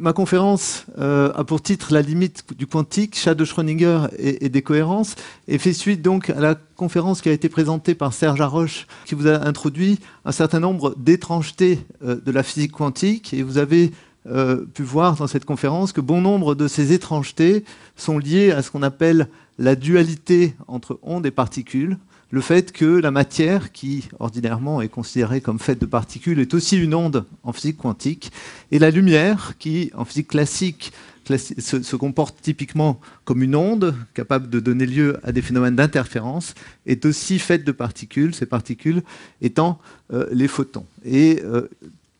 ma conférence euh, a pour titre La limite du quantique, chat de Schrödinger et, des cohérences, et fait suite donc à la conférence qui a été présentée par Serge Haroche, qui vous a introduit un certain nombre d'étrangetés euh, de la physique quantique, et vous avez euh, pu voir dans cette conférence que bon nombre de ces étrangetés sont liées à ce qu'on appelle la dualité entre ondes et particules, le fait que la matière, qui ordinairement est considérée comme faite de particules, est aussi une onde en physique quantique, et la lumière, qui en physique classique se, comporte typiquement comme une onde capable de donner lieu à des phénomènes d'interférence, est aussi faite de particules, ces particules étant euh, les photons. Et euh,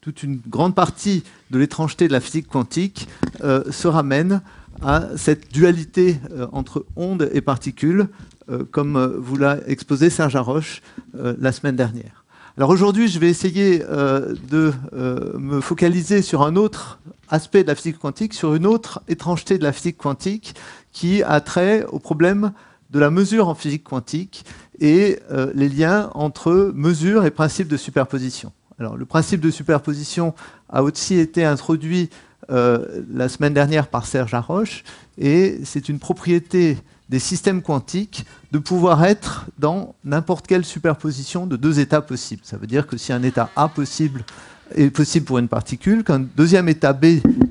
toute une grande partie de l'étrangeté de la physique quantique euh, se ramène à cette dualité entre ondes et particules, euh, comme euh, vous l'a exposé Serge Haroche euh, la semaine dernière. Alors aujourd'hui, je vais essayer de me focaliser sur un autre aspect de la physique quantique, sur une autre étrangeté de la physique quantique qui a trait au problème de la mesure en physique quantique et les liens entre mesure et principe de superposition. Alors, le principe de superposition a aussi été introduit la semaine dernière par Serge Arroche, et c'est une propriété des systèmes quantiques de pouvoir être dans n'importe quelle superposition de deux états possibles. Ça veut dire que si un état A possible est possible pour une particule, qu'un deuxième état B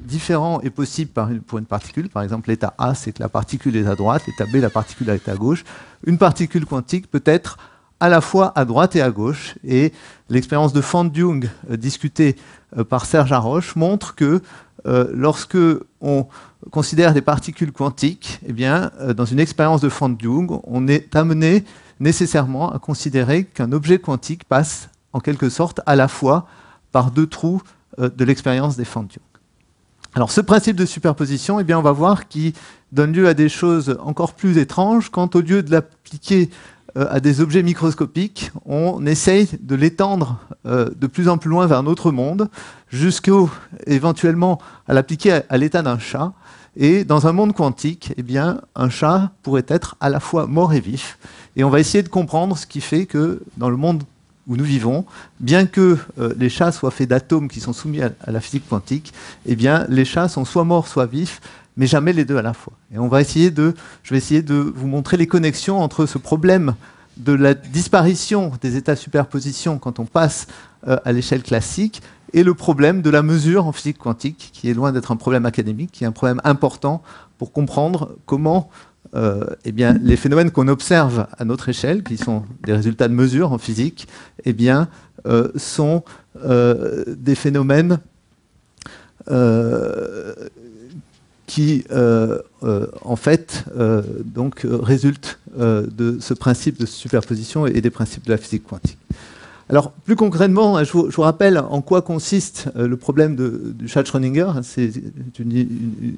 différent est possible pour une particule. Par exemple, l'état A, c'est que la particule est à droite, l'état B, la particule est à gauche. Une particule quantique peut être à la fois à droite et à gauche. Et l'expérience de Fan Jung, euh, discutée euh, par Serge Haroche, montre que euh, lorsque on considère des particules quantiques, eh bien, euh, dans une expérience de Van Jung, on est amené nécessairement à considérer qu'un objet quantique passe en quelque sorte à la fois par deux trous euh, de l'expérience des Van Alors ce principe de superposition, eh bien, on va voir qu'il donne lieu à des choses encore plus étranges quand au lieu de l'appliquer euh, à des objets microscopiques, on essaye de l'étendre de plus en plus loin vers un autre monde, jusqu'au éventuellement à l'appliquer à, l'état d'un chat, et dans un monde quantique, eh bien, un chat pourrait être à la fois mort et vif. Et on va essayer de comprendre ce qui fait que dans le monde où nous vivons, bien que euh, les chats soient faits d'atomes qui sont soumis à, la physique quantique, eh bien, les chats sont soit morts, soit vifs, mais jamais les deux à la fois. Et on va essayer de, je vais essayer de vous montrer les connexions entre ce problème de la disparition des états superposition quand on passe euh, à l'échelle classique, et le problème de la mesure en physique quantique, qui est loin d'être un problème académique, qui est un problème important pour comprendre comment euh, eh les phénomènes qu'on observe à notre échelle, qui sont des résultats de mesure en physique, eh euh, sont des phénomènes qui, en fait, donc, résultent de ce principe de superposition et des principes de la physique quantique. Alors, plus concrètement, je vous, rappelle en quoi consiste euh, le problème de, de Schrödinger. C'est une,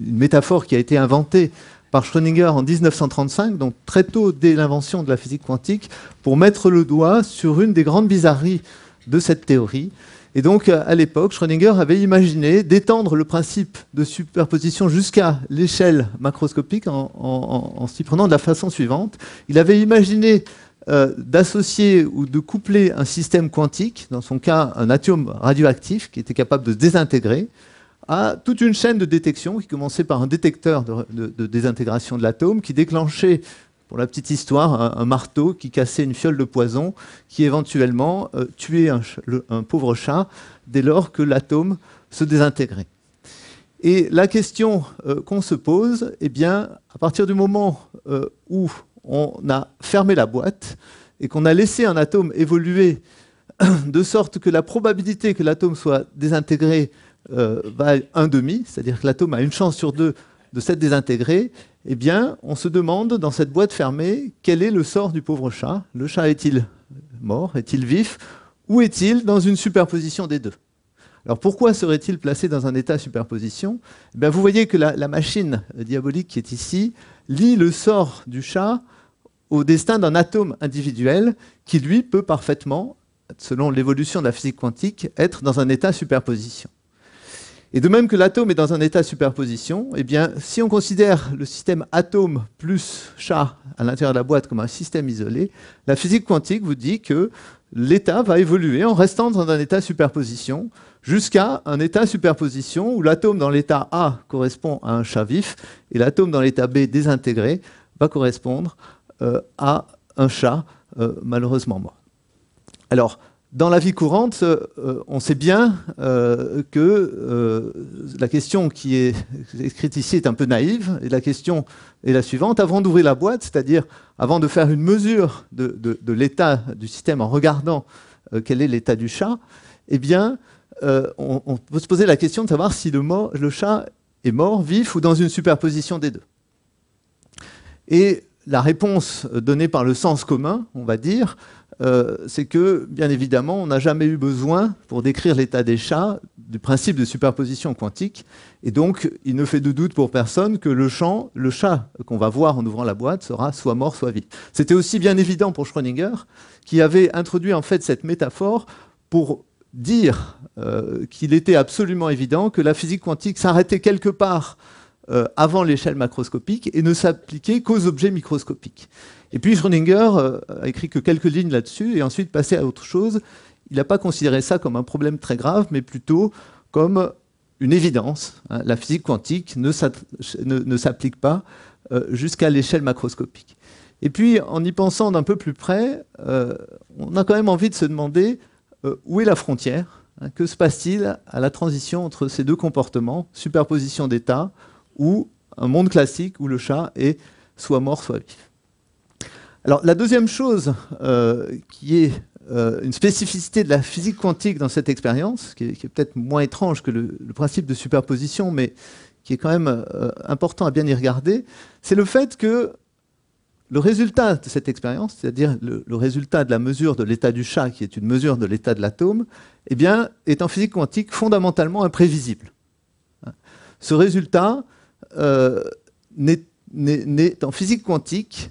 métaphore qui a été inventée par Schrödinger en 1935, donc très tôt dès l'invention de la physique quantique, pour mettre le doigt sur une des grandes bizarreries de cette théorie. Et donc, euh, à l'époque, Schrödinger avait imaginé d'étendre le principe de superposition jusqu'à l'échelle macroscopique en, en s'y prenant de la façon suivante. Il avait imaginé euh, d'associer ou de coupler un système quantique, dans son cas un atome radioactif qui était capable de se désintégrer, à toute une chaîne de détection qui commençait par un détecteur de, désintégration de l'atome qui déclenchait, pour la petite histoire, un, marteau qui cassait une fiole de poison qui éventuellement euh, tuait un, pauvre chat dès lors que l'atome se désintégrait. Et la question euh, qu'on se pose, eh bien, à partir du moment où on a fermé la boîte et qu'on a laissé un atome évoluer de sorte que la probabilité que l'atome soit désintégré va à 1,5, c'est-à-dire que l'atome a une chance sur deux de s'être désintégré, eh bien, on se demande dans cette boîte fermée quel est le sort du pauvre chat. Le chat est-il mort Est-il vif Ou est-il dans une superposition des deux alors pourquoi serait-il placé dans un état superposition eh bien, Vous voyez que la machine diabolique qui est ici lie le sort du chat au destin d'un atome individuel qui, lui, peut parfaitement, selon l'évolution de la physique quantique, être dans un état superposition. Et de même que l'atome est dans un état superposition, eh bien, si on considère le système atome plus chat à l'intérieur de la boîte comme un système isolé, la physique quantique vous dit que l'état va évoluer en restant dans un état superposition jusqu'à un état superposition où l'atome dans l'état A correspond à un chat vif et l'atome dans l'état B désintégré va correspondre euh, à un chat euh, malheureusement mort. Alors, dans la vie courante, euh, on sait bien que la question qui est écrite ici est un peu naïve, et la question est la suivante. Avant d'ouvrir la boîte, c'est-à-dire avant de faire une mesure de l'état du système en regardant quel est l'état du chat, eh bien, euh, on, peut se poser la question de savoir si le, chat est mort, vif ou dans une superposition des deux. Et la réponse donnée par le sens commun, on va dire, euh, c'est que, bien évidemment, on n'a jamais eu besoin, pour décrire l'état des chats, du principe de superposition quantique. Et donc, il ne fait de doute pour personne que le, le chat qu'on va voir en ouvrant la boîte sera soit mort, soit vif. C'était aussi bien évident pour Schrödinger, qui avait introduit en fait cette métaphore pour dire euh, qu'il était absolument évident que la physique quantique s'arrêtait quelque part euh, avant l'échelle macroscopique et ne s'appliquait qu'aux objets microscopiques. Et puis Schrödinger euh, a écrit que quelques lignes là-dessus et ensuite passé à autre chose. Il n'a pas considéré ça comme un problème très grave, mais plutôt comme une évidence. Hein. La physique quantique ne s'applique pas jusqu'à l'échelle macroscopique. Et puis, en y pensant d'un peu plus près, on a quand même envie de se demander euh, où est la frontière hein Que se passe-t-il à la transition entre ces deux comportements, superposition d'état ou un monde classique où le chat est soit mort, soit vif Alors la deuxième chose euh, qui est euh, une spécificité de la physique quantique dans cette expérience, qui est, peut-être moins étrange que le, principe de superposition, mais qui est quand même important à bien y regarder, c'est le fait que le résultat de cette expérience, c'est-à-dire le, résultat de la mesure de l'état du chat, qui est une mesure de l'état de l'atome, eh bien, est en physique quantique fondamentalement imprévisible. Ce résultat euh, n'est en physique quantique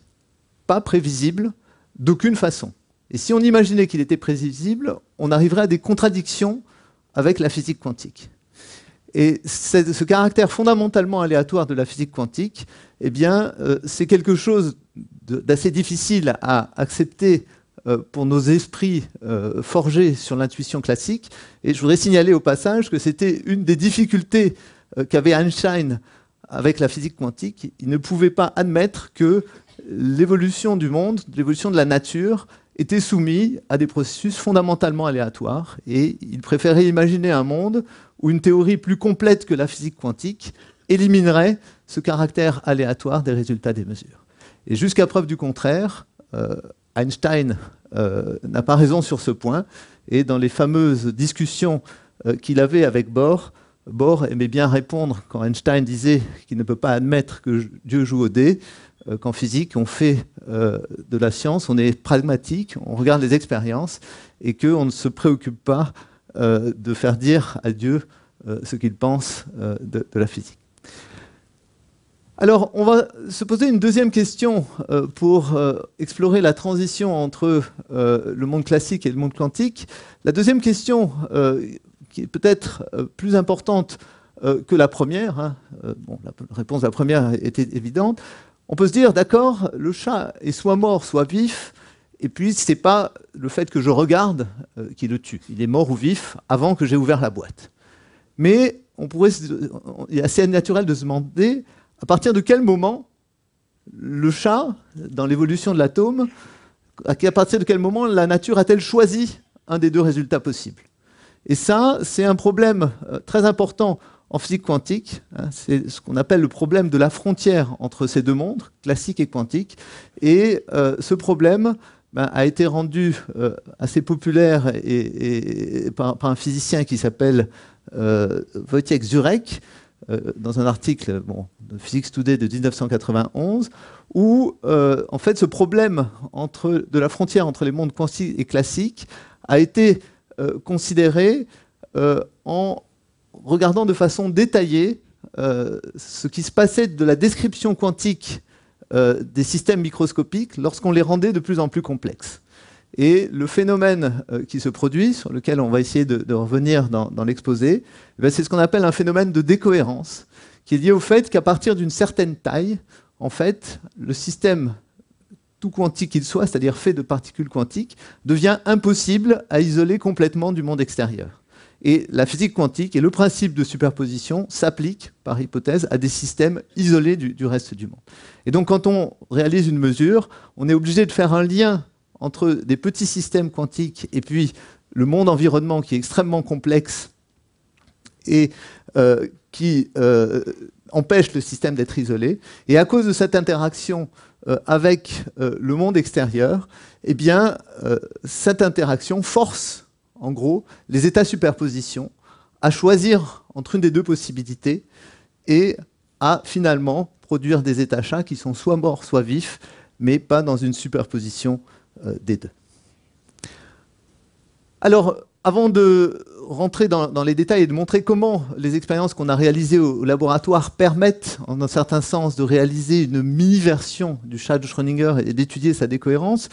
pas prévisible d'aucune façon. Et si on imaginait qu'il était prévisible, on arriverait à des contradictions avec la physique quantique. Et ce caractère fondamentalement aléatoire de la physique quantique, eh bien, euh, c'est quelque chose d'assez difficile à accepter euh, pour nos esprits euh, forgés sur l'intuition classique. Et je voudrais signaler au passage que c'était une des difficultés euh, qu'avait Einstein avec la physique quantique. Il ne pouvait pas admettre que l'évolution du monde, l'évolution de la nature, était soumise à des processus fondamentalement aléatoires. Et il préférait imaginer un monde où une théorie plus complète que la physique quantique éliminerait ce caractère aléatoire des résultats des mesures. Et jusqu'à preuve du contraire, euh, Einstein euh, n'a pas raison sur ce point. Et dans les fameuses discussions euh, qu'il avait avec Bohr, Bohr aimait bien répondre quand Einstein disait qu'il ne peut pas admettre que Dieu joue au dé, qu'en physique, on fait de la science, on est pragmatique, on regarde les expériences et qu'on ne se préoccupe pas de faire dire à Dieu ce qu'il pense de la physique. Alors, on va se poser une deuxième question euh, pour euh, explorer la transition entre euh, le monde classique et le monde quantique. La deuxième question, qui est peut-être plus importante que la première, hein, la réponse à la première était évidente, on peut se dire, d'accord, le chat est soit mort, soit vif, et puis ce n'est pas le fait que je regarde qui le tue. Il est mort ou vif avant que j'ai ouvert la boîte. Mais on pourrait, il est assez naturel de se demander à partir de quel moment le chat, dans l'évolution de l'atome, à partir de quel moment la nature a-t-elle choisi un des deux résultats possibles Et ça, c'est un problème euh, très important en physique quantique. Hein, c'est ce qu'on appelle le problème de la frontière entre ces deux mondes, classique et quantique. Et euh, ce problème ben, a été rendu euh, assez populaire par, un physicien qui s'appelle Wojciech Zurek, euh, dans un article de Physics Today de 1991, où euh, en fait ce problème de la frontière entre les mondes quantiques et classiques a été euh, considéré en regardant de façon détaillée ce qui se passait de la description quantique des systèmes microscopiques lorsqu'on les rendait de plus en plus complexes. Et le phénomène euh, qui se produit, sur lequel on va essayer de, revenir dans, l'exposé, eh ben, c'est ce qu'on appelle un phénomène de décohérence, qui est lié au fait qu'à partir d'une certaine taille, en fait, le système tout quantique qu'il soit, c'est-à-dire fait de particules quantiques, devient impossible à isoler complètement du monde extérieur. Et la physique quantique et le principe de superposition s'appliquent, par hypothèse, à des systèmes isolés du, reste du monde. Et donc quand on réalise une mesure, on est obligé de faire un lien entre des petits systèmes quantiques et puis le monde environnement qui est extrêmement complexe et euh, qui euh, empêche le système d'être isolé. Et à cause de cette interaction euh, avec le monde extérieur, eh bien, cette interaction force, en gros, les états superposition à choisir entre une des deux possibilités et à finalement produire des états chats qui sont soit morts, soit vifs, mais pas dans une superposition euh, des Alors, avant de rentrer dans, les détails et de montrer comment les expériences qu'on a réalisées au, laboratoire permettent, en un certain sens, de réaliser une mini-version du chat de Schrödinger et d'étudier sa décohérence,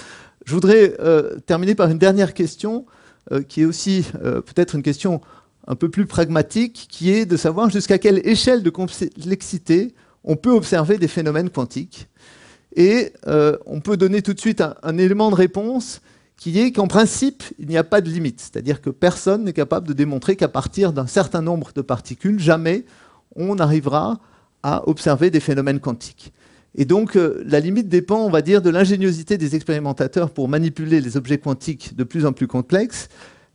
je voudrais euh, terminer par une dernière question, euh, qui est aussi peut-être une question un peu plus pragmatique, qui est de savoir jusqu'à quelle échelle de complexité on peut observer des phénomènes quantiques. Et euh, on peut donner tout de suite un, élément de réponse qui est qu'en principe, il n'y a pas de limite. C'est-à-dire que personne n'est capable de démontrer qu'à partir d'un certain nombre de particules, jamais on arrivera à observer des phénomènes quantiques. Et donc, euh, la limite dépend, on va dire, de l'ingéniosité des expérimentateurs pour manipuler les objets quantiques de plus en plus complexes,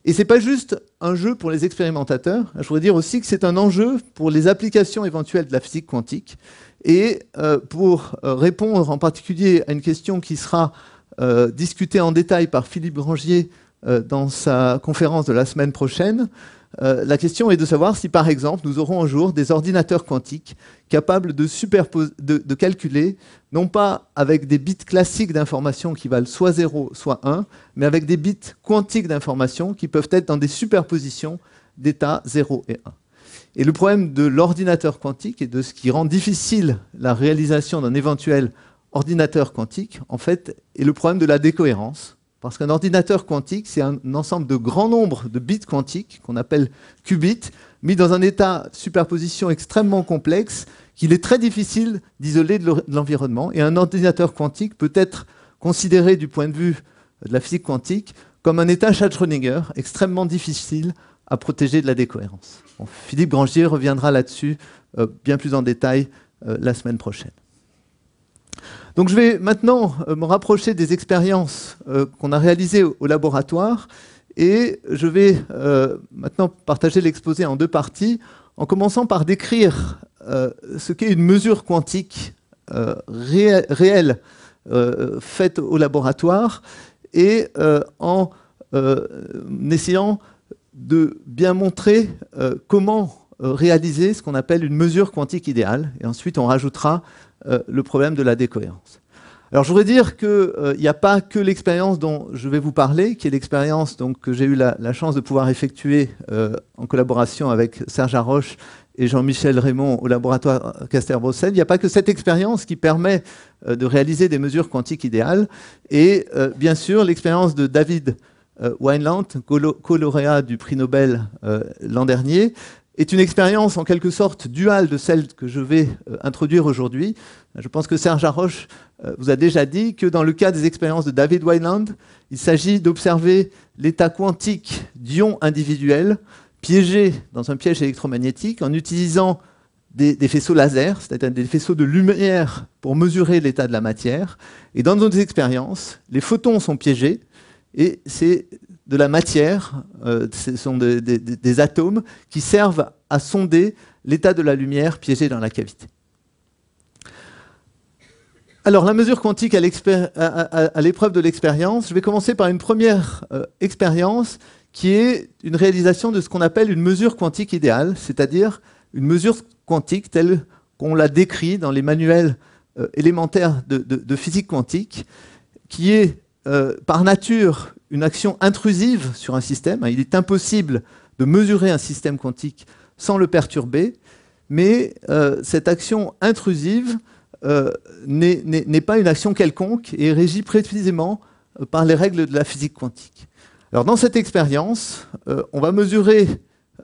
et n'est pas juste un jeu pour les expérimentateurs. Je voudrais dire aussi que c'est un enjeu pour les applications éventuelles de la physique quantique et euh, pour euh, répondre en particulier à une question qui sera euh, discutée en détail par Philippe Grangier dans sa conférence de la semaine prochaine. Euh, la question est de savoir si, par exemple, nous aurons un jour des ordinateurs quantiques capables de, de calculer, non pas avec des bits classiques d'information qui valent soit 0, soit 1, mais avec des bits quantiques d'informations qui peuvent être dans des superpositions d'états 0 et 1. Et le problème de l'ordinateur quantique et de ce qui rend difficile la réalisation d'un éventuel ordinateur quantique, en fait, est le problème de la décohérence. Parce qu'un ordinateur quantique, c'est un ensemble de grands nombres de bits quantiques, qu'on appelle qubits, mis dans un état superposition extrêmement complexe, qu'il est très difficile d'isoler de l'environnement. Et un ordinateur quantique peut être considéré du point de vue de la physique quantique comme un état Schrödinger extrêmement difficile à protéger de la décohérence. Philippe Grangier reviendra là-dessus euh, bien plus en détail euh, la semaine prochaine. Donc je vais maintenant euh, me rapprocher des expériences euh, qu'on a réalisées au laboratoire et je vais euh, maintenant partager l'exposé en deux parties en commençant par décrire ce qu'est une mesure quantique réelle faite au laboratoire et en essayant de bien montrer comment euh, réaliser ce qu'on appelle une mesure quantique idéale, et ensuite on rajoutera euh, le problème de la décohérence. Alors je voudrais dire qu'il euh, n'y a pas que l'expérience dont je vais vous parler, qui est l'expérience que j'ai eu la, chance de pouvoir effectuer en collaboration avec Serge Arroche et Jean-Michel Raymond au laboratoire Caster-Brossel. Il n'y a pas que cette expérience qui permet de réaliser des mesures quantiques idéales. Et bien sûr, l'expérience de David Wineland, co du prix Nobel l'an dernier, est une expérience en quelque sorte duale de celle que je vais euh, introduire aujourd'hui. Je pense que Serge Haroche euh, vous a déjà dit que dans le cas des expériences de David Wineland, il s'agit d'observer l'état quantique d'ions individuels piégés dans un piège électromagnétique en utilisant des, faisceaux laser, c'est-à-dire des faisceaux de lumière pour mesurer l'état de la matière. Et dans nos expériences, les photons sont piégés et c'est de la matière, euh, ce sont des, atomes qui servent à sonder l'état de la lumière piégée dans la cavité. Alors, la mesure quantique à l'épreuve de l'expérience, je vais commencer par une première euh, expérience qui est une réalisation de ce qu'on appelle une mesure quantique idéale, c'est-à-dire une mesure quantique telle qu'on la décrit dans les manuels euh, élémentaires de, physique quantique, qui est euh, par nature une action intrusive sur un système. Hein, il est impossible de mesurer un système quantique sans le perturber, mais euh, cette action intrusive euh, n'est pas une action quelconque et est régie précisément par les règles de la physique quantique. Alors dans cette expérience, on va mesurer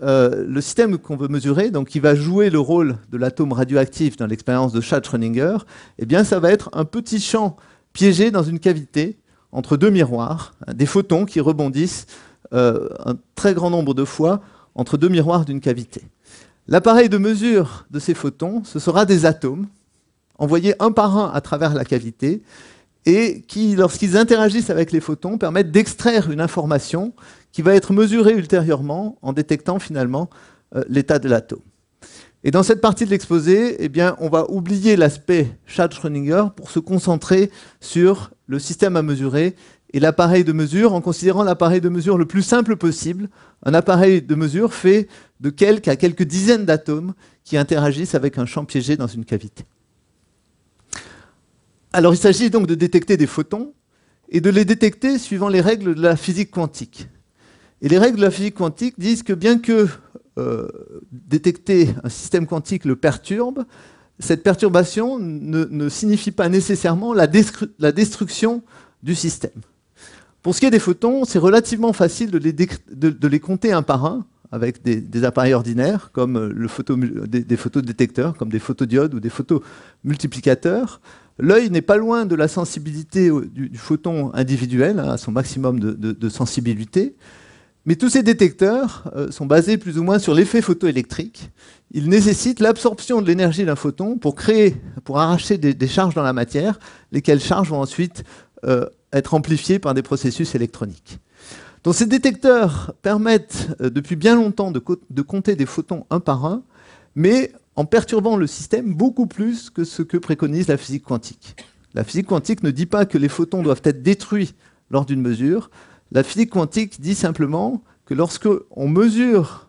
le système qu'on veut mesurer, donc qui va jouer le rôle de l'atome radioactif dans l'expérience de Schrödinger, eh bien ça va être un petit champ piégé dans une cavité entre deux miroirs, hein, des photons qui rebondissent euh, un très grand nombre de fois entre deux miroirs d'une cavité. L'appareil de mesure de ces photons, ce sera des atomes envoyés un par un à travers la cavité et qui, lorsqu'ils interagissent avec les photons, permettent d'extraire une information qui va être mesurée ultérieurement en détectant finalement euh, l'état de l'atome. Et dans cette partie de l'exposé, eh on va oublier l'aspect Schrödinger pour se concentrer sur le système à mesurer et l'appareil de mesure en considérant l'appareil de mesure le plus simple possible, un appareil de mesure fait de quelques à quelques dizaines d'atomes qui interagissent avec un champ piégé dans une cavité. Alors il s'agit donc de détecter des photons et de les détecter suivant les règles de la physique quantique. Et les règles de la physique quantique disent que bien que euh, détecter un système quantique le perturbe, cette perturbation ne, signifie pas nécessairement la, destruction du système. Pour ce qui est des photons, c'est relativement facile de les, compter un par un avec des, appareils ordinaires, comme euh, le photo, des, photodétecteurs, comme des photodiodes ou des photomultiplicateurs. L'œil n'est pas loin de la sensibilité du, photon individuel, hein, à son maximum de, de sensibilité. Mais tous ces détecteurs euh, sont basés plus ou moins sur l'effet photoélectrique. Ils nécessitent l'absorption de l'énergie d'un photon pour créer, pour arracher des, charges dans la matière, lesquelles charges vont ensuite euh, être amplifiées par des processus électroniques. Donc ces détecteurs permettent euh, depuis bien longtemps de, compter des photons un par un, mais en perturbant le système beaucoup plus que ce que préconise la physique quantique. La physique quantique ne dit pas que les photons doivent être détruits lors d'une mesure, la physique quantique dit simplement que lorsque on mesure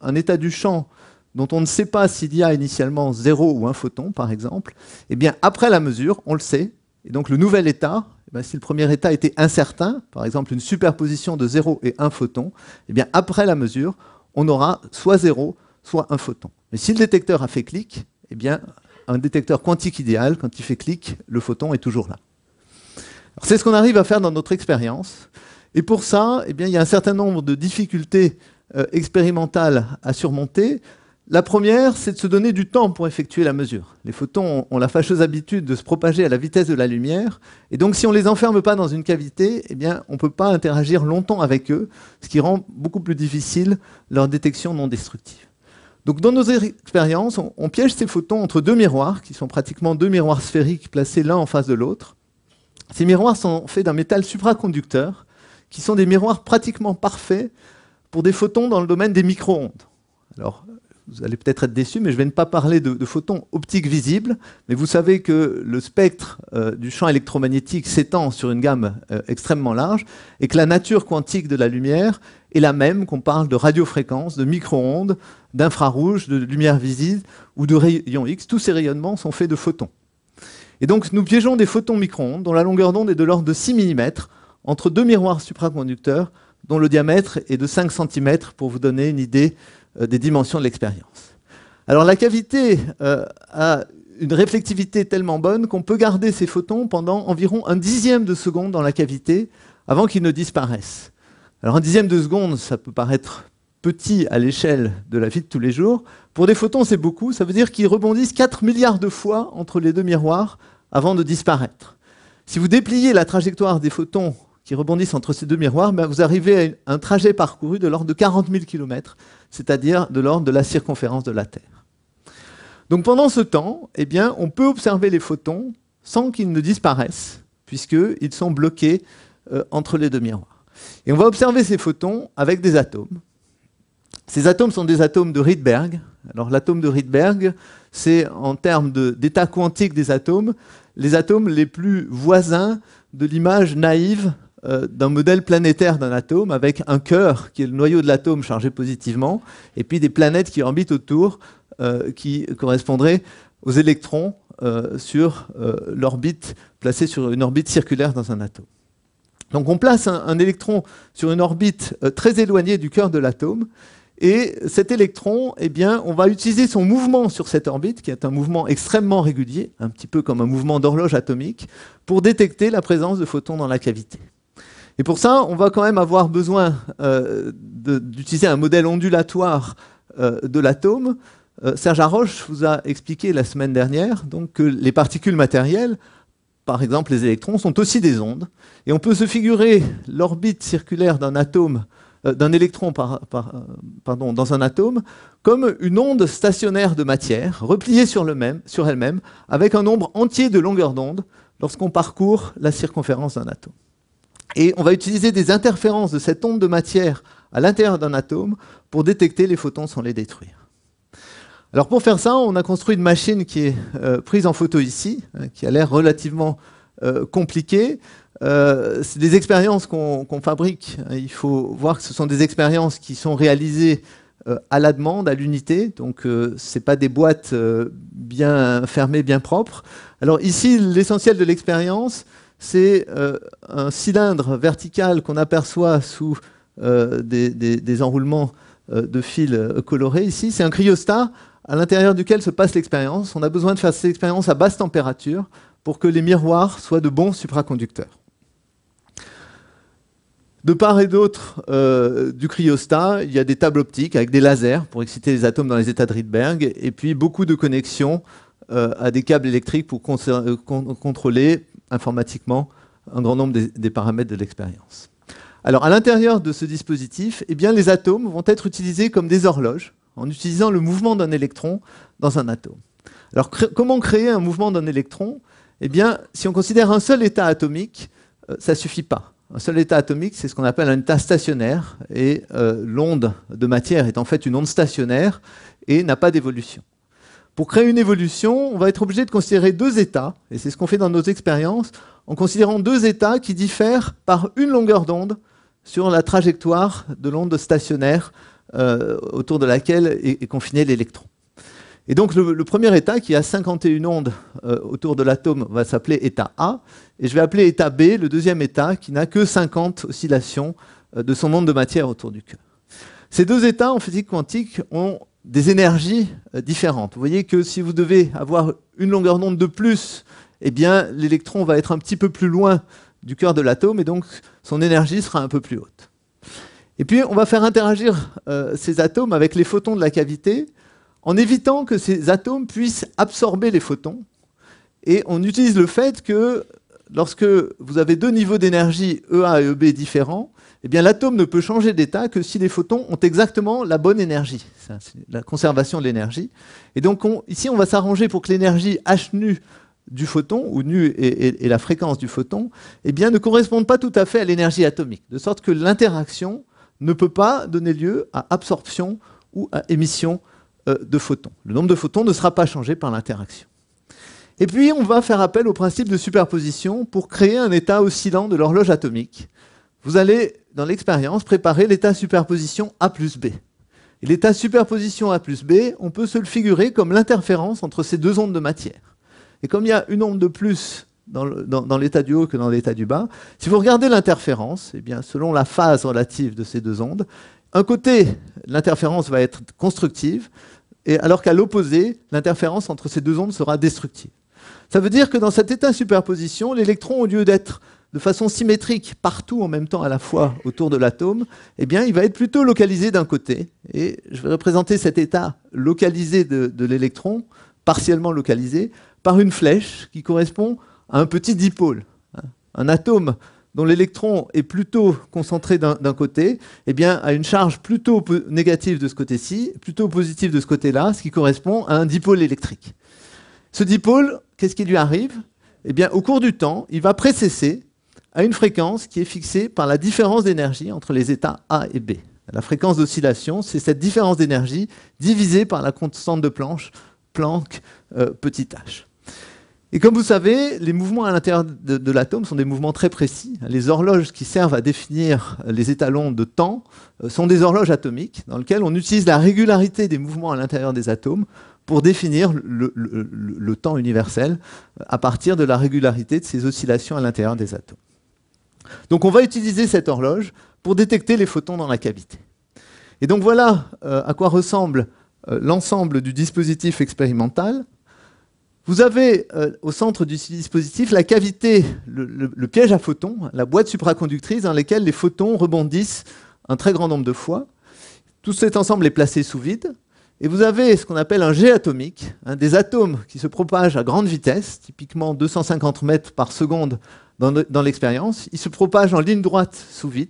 un état du champ dont on ne sait pas s'il y a initialement zéro ou un photon, par exemple, eh bien après la mesure, on le sait. Et donc le nouvel état, eh si le premier état était incertain, par exemple une superposition de zéro et un photon, eh bien après la mesure, on aura soit zéro, soit un photon. Mais si le détecteur a fait clic, eh bien un détecteur quantique idéal, quand il fait clic, le photon est toujours là. C'est ce qu'on arrive à faire dans notre expérience. Et pour ça, eh bien, il y a un certain nombre de difficultés euh, expérimentales à surmonter. La première, c'est de se donner du temps pour effectuer la mesure. Les photons ont la fâcheuse habitude de se propager à la vitesse de la lumière, et donc si on ne les enferme pas dans une cavité, eh bien, on ne peut pas interagir longtemps avec eux, ce qui rend beaucoup plus difficile leur détection non destructive. Donc dans nos expériences, on piège ces photons entre deux miroirs, qui sont pratiquement deux miroirs sphériques placés l'un en face de l'autre. Ces miroirs sont faits d'un métal supraconducteur, qui sont des miroirs pratiquement parfaits pour des photons dans le domaine des micro-ondes. Alors, vous allez peut-être être déçus, mais je vais ne pas parler de, photons optiques visibles, mais vous savez que le spectre euh, du champ électromagnétique s'étend sur une gamme euh, extrêmement large, et que la nature quantique de la lumière est la même qu'on parle de radiofréquence, de micro-ondes, d'infrarouges, de lumière visible ou de rayons X. Tous ces rayonnements sont faits de photons. Et donc nous piégeons des photons micro-ondes dont la longueur d'onde est de l'ordre de 6 mm entre deux miroirs supraconducteurs dont le diamètre est de 5 cm pour vous donner une idée euh, des dimensions de l'expérience. Alors la cavité euh, a une réflectivité tellement bonne qu'on peut garder ces photons pendant environ un dixième de seconde dans la cavité avant qu'ils ne disparaissent. Alors un dixième de seconde, ça peut paraître petit à l'échelle de la vie de tous les jours. Pour des photons, c'est beaucoup. Ça veut dire qu'ils rebondissent 4 milliards de fois entre les deux miroirs avant de disparaître. Si vous dépliez la trajectoire des photons qui rebondissent entre ces deux miroirs, ben, vous arrivez à un trajet parcouru de l'ordre de 40 000 km, c'est-à-dire de l'ordre de la circonférence de la Terre. Donc pendant ce temps, eh bien, on peut observer les photons sans qu'ils ne disparaissent, puisqu'ils sont bloqués euh, entre les deux miroirs. Et on va observer ces photons avec des atomes. Ces atomes sont des atomes de Rydberg. Alors l'atome de Rydberg, c'est en termes d'état quantique des atomes, les atomes les plus voisins de l'image naïve euh, d'un modèle planétaire d'un atome avec un cœur qui est le noyau de l'atome chargé positivement, et puis des planètes qui orbitent autour euh, qui correspondraient aux électrons euh, sur l'orbite placée sur une orbite circulaire dans un atome. Donc on place un, électron sur une orbite très éloignée du cœur de l'atome. Et cet électron, eh bien, on va utiliser son mouvement sur cette orbite, qui est un mouvement extrêmement régulier, un petit peu comme un mouvement d'horloge atomique, pour détecter la présence de photons dans la cavité. Et pour ça, on va quand même avoir besoin euh, d'utiliser un modèle ondulatoire euh, de l'atome. Euh, Serge Haroche vous a expliqué la semaine dernière donc, que les particules matérielles, par exemple les électrons, sont aussi des ondes. Et on peut se figurer l'orbite circulaire d'un atome d'un électron dans un atome comme une onde stationnaire de matière repliée sur, sur elle-même avec un nombre entier de longueurs d'onde lorsqu'on parcourt la circonférence d'un atome. Et on va utiliser des interférences de cette onde de matière à l'intérieur d'un atome pour détecter les photons sans les détruire. Alors pour faire ça, on a construit une machine qui est euh, prise en photo ici, hein, qui a l'air relativement euh, compliquée. Euh, c'est des expériences qu'on fabrique. Il faut voir que ce sont des expériences qui sont réalisées à la demande, à l'unité. Donc, ne c'est pas des boîtes bien fermées, bien propres. Alors ici, l'essentiel de l'expérience, c'est euh, un cylindre vertical qu'on aperçoit sous euh, des, enroulements euh, de fils colorés. Ici, c'est un cryostat à l'intérieur duquel se passe l'expérience. On a besoin de faire cette expérience à basse température pour que les miroirs soient de bons supraconducteurs. De part et d'autre du cryostat, il y a des tables optiques avec des lasers pour exciter les atomes dans les états de Rydberg, et puis beaucoup de connexions à des câbles électriques pour contrôler informatiquement un grand nombre des, paramètres de l'expérience. Alors, à l'intérieur de ce dispositif, eh bien, les atomes vont être utilisés comme des horloges en utilisant le mouvement d'un électron dans un atome. Alors, comment créer un mouvement d'un électron Eh bien, si on considère un seul état atomique, euh, ça ne suffit pas. Un seul état atomique, c'est ce qu'on appelle un état stationnaire, et euh, l'onde de matière est en fait une onde stationnaire et n'a pas d'évolution. Pour créer une évolution, on va être obligé de considérer deux états, et c'est ce qu'on fait dans nos expériences, en considérant deux états qui diffèrent par une longueur d'onde sur la trajectoire de l'onde stationnaire euh, autour de laquelle est, confiné l'électron. Et donc le, premier état, qui a 51 ondes euh, autour de l'atome, va s'appeler état A, et je vais appeler état B le deuxième état, qui n'a que 50 oscillations euh, de son onde de matière autour du cœur. Ces deux états en physique quantique ont des énergies euh, différentes. Vous voyez que si vous devez avoir une longueur d'onde de plus, eh bien l'électron va être un petit peu plus loin du cœur de l'atome et donc son énergie sera un peu plus haute. Et puis on va faire interagir euh, ces atomes avec les photons de la cavité en évitant que ces atomes puissent absorber les photons. Et on utilise le fait que lorsque vous avez deux niveaux d'énergie EA et EB différents, eh l'atome ne peut changer d'état que si les photons ont exactement la bonne énergie. c'est la conservation de l'énergie. Et donc ici, on va s'arranger pour que l'énergie H nu du photon, ou nu et, la fréquence du photon, eh bien, ne correspondent pas tout à fait à l'énergie atomique. De sorte que l'interaction ne peut pas donner lieu à absorption ou à émission euh, de photons. Le nombre de photons ne sera pas changé par l'interaction. Et puis, on va faire appel au principe de superposition pour créer un état oscillant de l'horloge atomique. Vous allez dans l'expérience, préparer l'état superposition A plus B. l'état superposition A plus B, on peut se le figurer comme l'interférence entre ces deux ondes de matière. Et comme il y a une onde de plus dans l'état du haut que dans l'état du bas, si vous regardez l'interférence, eh bien, selon la phase relative de ces deux ondes, un côté, l'interférence va être constructive, et alors qu'à l'opposé, l'interférence entre ces deux ondes sera destructive. Ça veut dire que dans cet état superposition, l'électron, au lieu d'être de façon symétrique partout en même temps à la fois autour de l'atome, eh bien, il va être plutôt localisé d'un côté. Et je vais représenter cet état localisé de, l'électron, partiellement localisé, par une flèche qui correspond à un petit dipôle. Hein. Un atome dont l'électron est plutôt concentré d'un côté, eh bien, a une charge plutôt négative de ce côté-ci, plutôt positive de ce côté-là, ce qui correspond à un dipôle électrique. Ce dipôle, qu'est-ce qui lui arrive eh bien, au cours du temps, il va précesser à une fréquence qui est fixée par la différence d'énergie entre les états A et B. La fréquence d'oscillation, c'est cette différence d'énergie divisée par la constante de Planck, Planck euh, petit h. Et comme vous savez, les mouvements à l'intérieur de, l'atome sont des mouvements très précis. Les horloges qui servent à définir les étalons de temps euh, sont des horloges atomiques dans lesquelles on utilise la régularité des mouvements à l'intérieur des atomes pour définir le temps universel euh, à partir de la régularité de ces oscillations à l'intérieur des atomes. Donc on va utiliser cette horloge pour détecter les photons dans la cavité. Et donc voilà euh, à quoi ressemble euh, l'ensemble du dispositif expérimental. Vous avez euh, au centre du dispositif la cavité, le, piège à photons, la boîte supraconductrice dans laquelle les photons rebondissent un très grand nombre de fois. Tout cet ensemble est placé sous vide. Et vous avez ce qu'on appelle un jet atomique, des atomes qui se propagent à grande vitesse, typiquement 250 mètres par seconde dans, l'expérience, ils se propagent en ligne droite sous vide.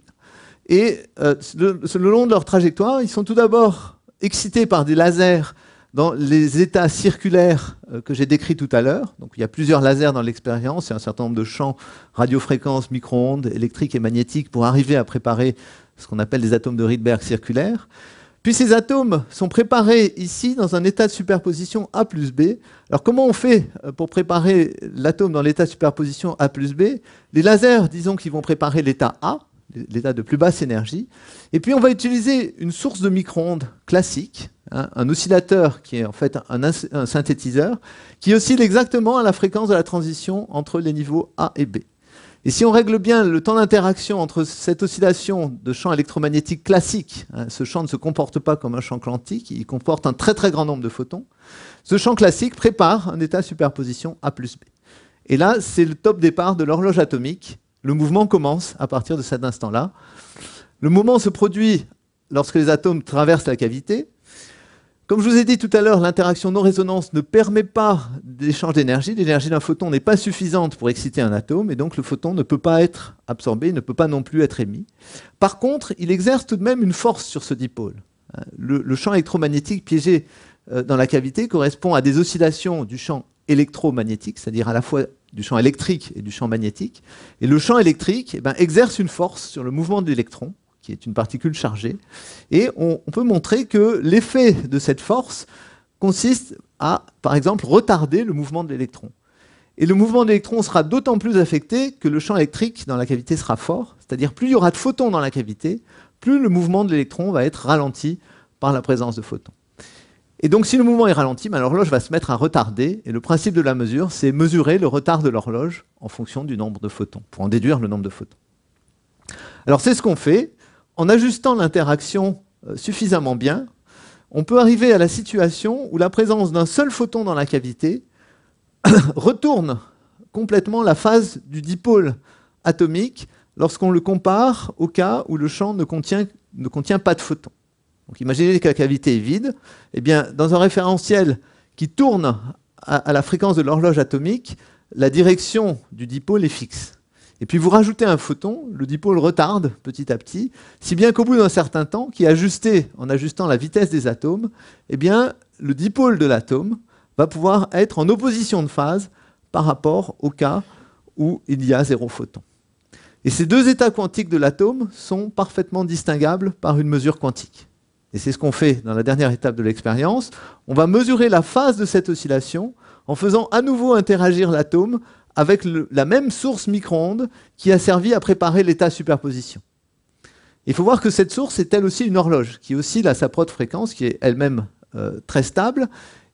Et euh, le, long de leur trajectoire, ils sont tout d'abord excités par des lasers dans les états circulaires euh, que j'ai décrits tout à l'heure. Donc il y a plusieurs lasers dans l'expérience, il un certain nombre de champs, radiofréquences, micro-ondes, électriques et magnétiques pour arriver à préparer ce qu'on appelle des atomes de Rydberg circulaires. Puis ces atomes sont préparés ici dans un état de superposition A plus B. Alors comment on fait euh, pour préparer l'atome dans l'état de superposition A plus B Les lasers, disons qu'ils vont préparer l'état A, l'état de plus basse énergie. Et puis on va utiliser une source de micro-ondes classique, hein, un oscillateur qui est en fait un synthétiseur, qui oscille exactement à la fréquence de la transition entre les niveaux A et B. Et si on règle bien le temps d'interaction entre cette oscillation de champ électromagnétique classique, hein, ce champ ne se comporte pas comme un champ quantique, il comporte un très très grand nombre de photons, ce champ classique prépare un état superposition A plus B. Et là, c'est le top départ de l'horloge atomique. Le mouvement commence à partir de cet instant-là. Le moment se produit lorsque les atomes traversent la cavité, comme je vous ai dit tout à l'heure, l'interaction non-résonance ne permet pas d'échange d'énergie. L'énergie d'un photon n'est pas suffisante pour exciter un atome, et donc le photon ne peut pas être absorbé, ne peut pas non plus être émis. Par contre, il exerce tout de même une force sur ce dipôle. Le, champ électromagnétique piégé euh, dans la cavité correspond à des oscillations du champ électromagnétique, c'est-à-dire à la fois du champ électrique et du champ magnétique. Et le champ électrique eh ben, exerce une force sur le mouvement de l'électron, qui est une particule chargée. Et on, peut montrer que l'effet de cette force consiste à, par exemple, retarder le mouvement de l'électron. Et le mouvement de l'électron sera d'autant plus affecté que le champ électrique dans la cavité sera fort, c'est-à-dire plus il y aura de photons dans la cavité, plus le mouvement de l'électron va être ralenti par la présence de photons. Et donc si le mouvement est ralenti, ben, l'horloge va se mettre à retarder, et le principe de la mesure, c'est mesurer le retard de l'horloge en fonction du nombre de photons, pour en déduire le nombre de photons. Alors c'est ce qu'on fait, en ajustant l'interaction euh, suffisamment bien, on peut arriver à la situation où la présence d'un seul photon dans la cavité retourne complètement la phase du dipôle atomique lorsqu'on le compare au cas où le champ ne contient, pas de photon. Donc imaginez que la cavité est vide. Eh bien, dans un référentiel qui tourne à la fréquence de l'horloge atomique, la direction du dipôle est fixe. Et puis vous rajoutez un photon, le dipôle retarde petit à petit, si bien qu'au bout d'un certain temps, qui ajusté en ajustant la vitesse des atomes, eh bien, le dipôle de l'atome va pouvoir être en opposition de phase par rapport au cas où il y a zéro photon. Et ces deux états quantiques de l'atome sont parfaitement distinguables par une mesure quantique. Et c'est ce qu'on fait dans la dernière étape de l'expérience. On va mesurer la phase de cette oscillation en faisant à nouveau interagir l'atome avec la même source micro-ondes qui a servi à préparer l'état superposition. Il faut voir que cette source est elle aussi une horloge, qui oscille à sa propre fréquence, qui est elle-même euh, très stable.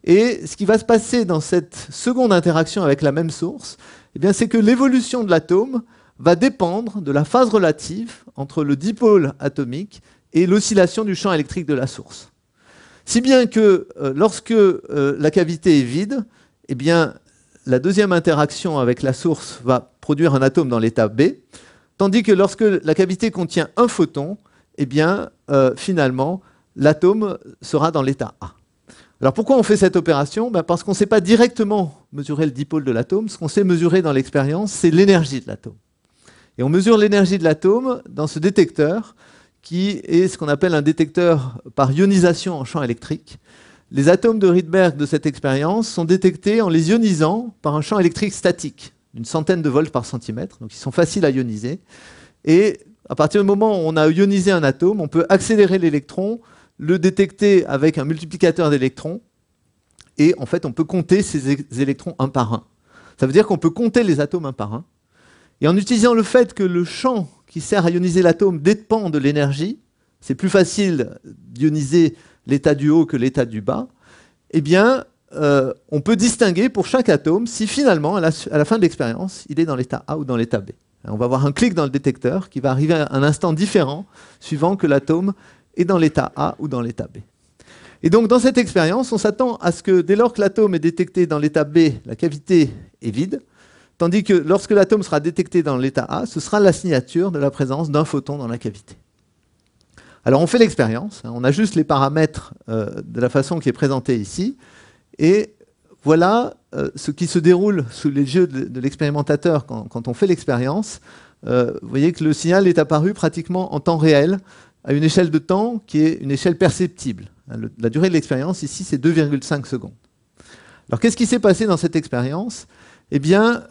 Et ce qui va se passer dans cette seconde interaction avec la même source, eh c'est que l'évolution de l'atome va dépendre de la phase relative entre le dipôle atomique et l'oscillation du champ électrique de la source. Si bien que euh, lorsque euh, la cavité est vide, eh bien, la deuxième interaction avec la source va produire un atome dans l'état B, tandis que lorsque la cavité contient un photon, eh bien, euh, finalement, l'atome sera dans l'état A. Alors pourquoi on fait cette opération ben, Parce qu'on ne sait pas directement mesurer le dipôle de l'atome. Ce qu'on sait mesurer dans l'expérience, c'est l'énergie de l'atome. Et on mesure l'énergie de l'atome dans ce détecteur qui est ce qu'on appelle un détecteur par ionisation en champ électrique. Les atomes de Rydberg de cette expérience sont détectés en les ionisant par un champ électrique statique d'une centaine de volts par centimètre, donc ils sont faciles à ioniser. Et à partir du moment où on a ionisé un atome, on peut accélérer l'électron, le détecter avec un multiplicateur d'électrons, et en fait on peut compter ces électrons un par un. Ça veut dire qu'on peut compter les atomes un par un. Et en utilisant le fait que le champ qui sert à ioniser l'atome dépend de l'énergie, c'est plus facile d'ioniser l'état du haut que l'état du bas, eh bien, euh, on peut distinguer pour chaque atome si finalement, à la, à la fin de l'expérience, il est dans l'état A ou dans l'état B. On va avoir un clic dans le détecteur qui va arriver à un instant différent suivant que l'atome est dans l'état A ou dans l'état B. Et donc dans cette expérience, on s'attend à ce que dès lors que l'atome est détecté dans l'état B, la cavité est vide, tandis que lorsque l'atome sera détecté dans l'état A, ce sera la signature de la présence d'un photon dans la cavité. Alors on fait l'expérience, On hein. on ajuste les paramètres euh, de la façon qui est présentée ici, et voilà euh, ce qui se déroule sous les yeux de, l'expérimentateur quand, on fait l'expérience. Euh, vous voyez que le signal est apparu pratiquement en temps réel, à une échelle de temps qui est une échelle perceptible. Hein, la durée de l'expérience ici, c'est 2,5 secondes. Alors qu'est-ce qui s'est passé dans cette expérience Eh bien,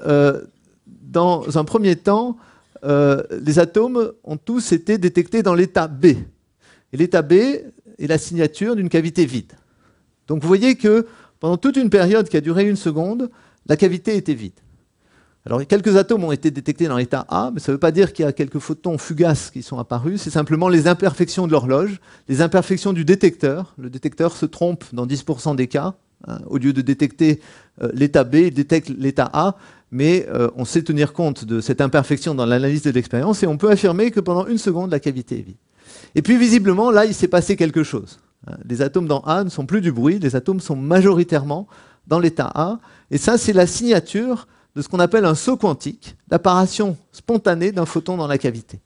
dans un premier temps, les atomes ont tous été détectés dans l'état B. Et l'état B est la signature d'une cavité vide. Donc vous voyez que pendant toute une période qui a duré une seconde, la cavité était vide. Alors quelques atomes ont été détectés dans l'état A, mais ça ne veut pas dire qu'il y a quelques photons fugaces qui sont apparus, c'est simplement les imperfections de l'horloge, les imperfections du détecteur. Le détecteur se trompe dans 10% des cas. Hein. au lieu de détecter euh, l'état B, il détecte l'état A, mais euh, on sait tenir compte de cette imperfection dans l'analyse de l'expérience et on peut affirmer que pendant une seconde, la cavité est vide. Et puis visiblement, là, il s'est passé quelque chose. Euh, les atomes dans A ne sont plus du bruit, les atomes sont majoritairement dans l'état A. Et ça, c'est la signature de ce qu'on appelle un saut quantique, l'apparition spontanée d'un photon dans la cavité.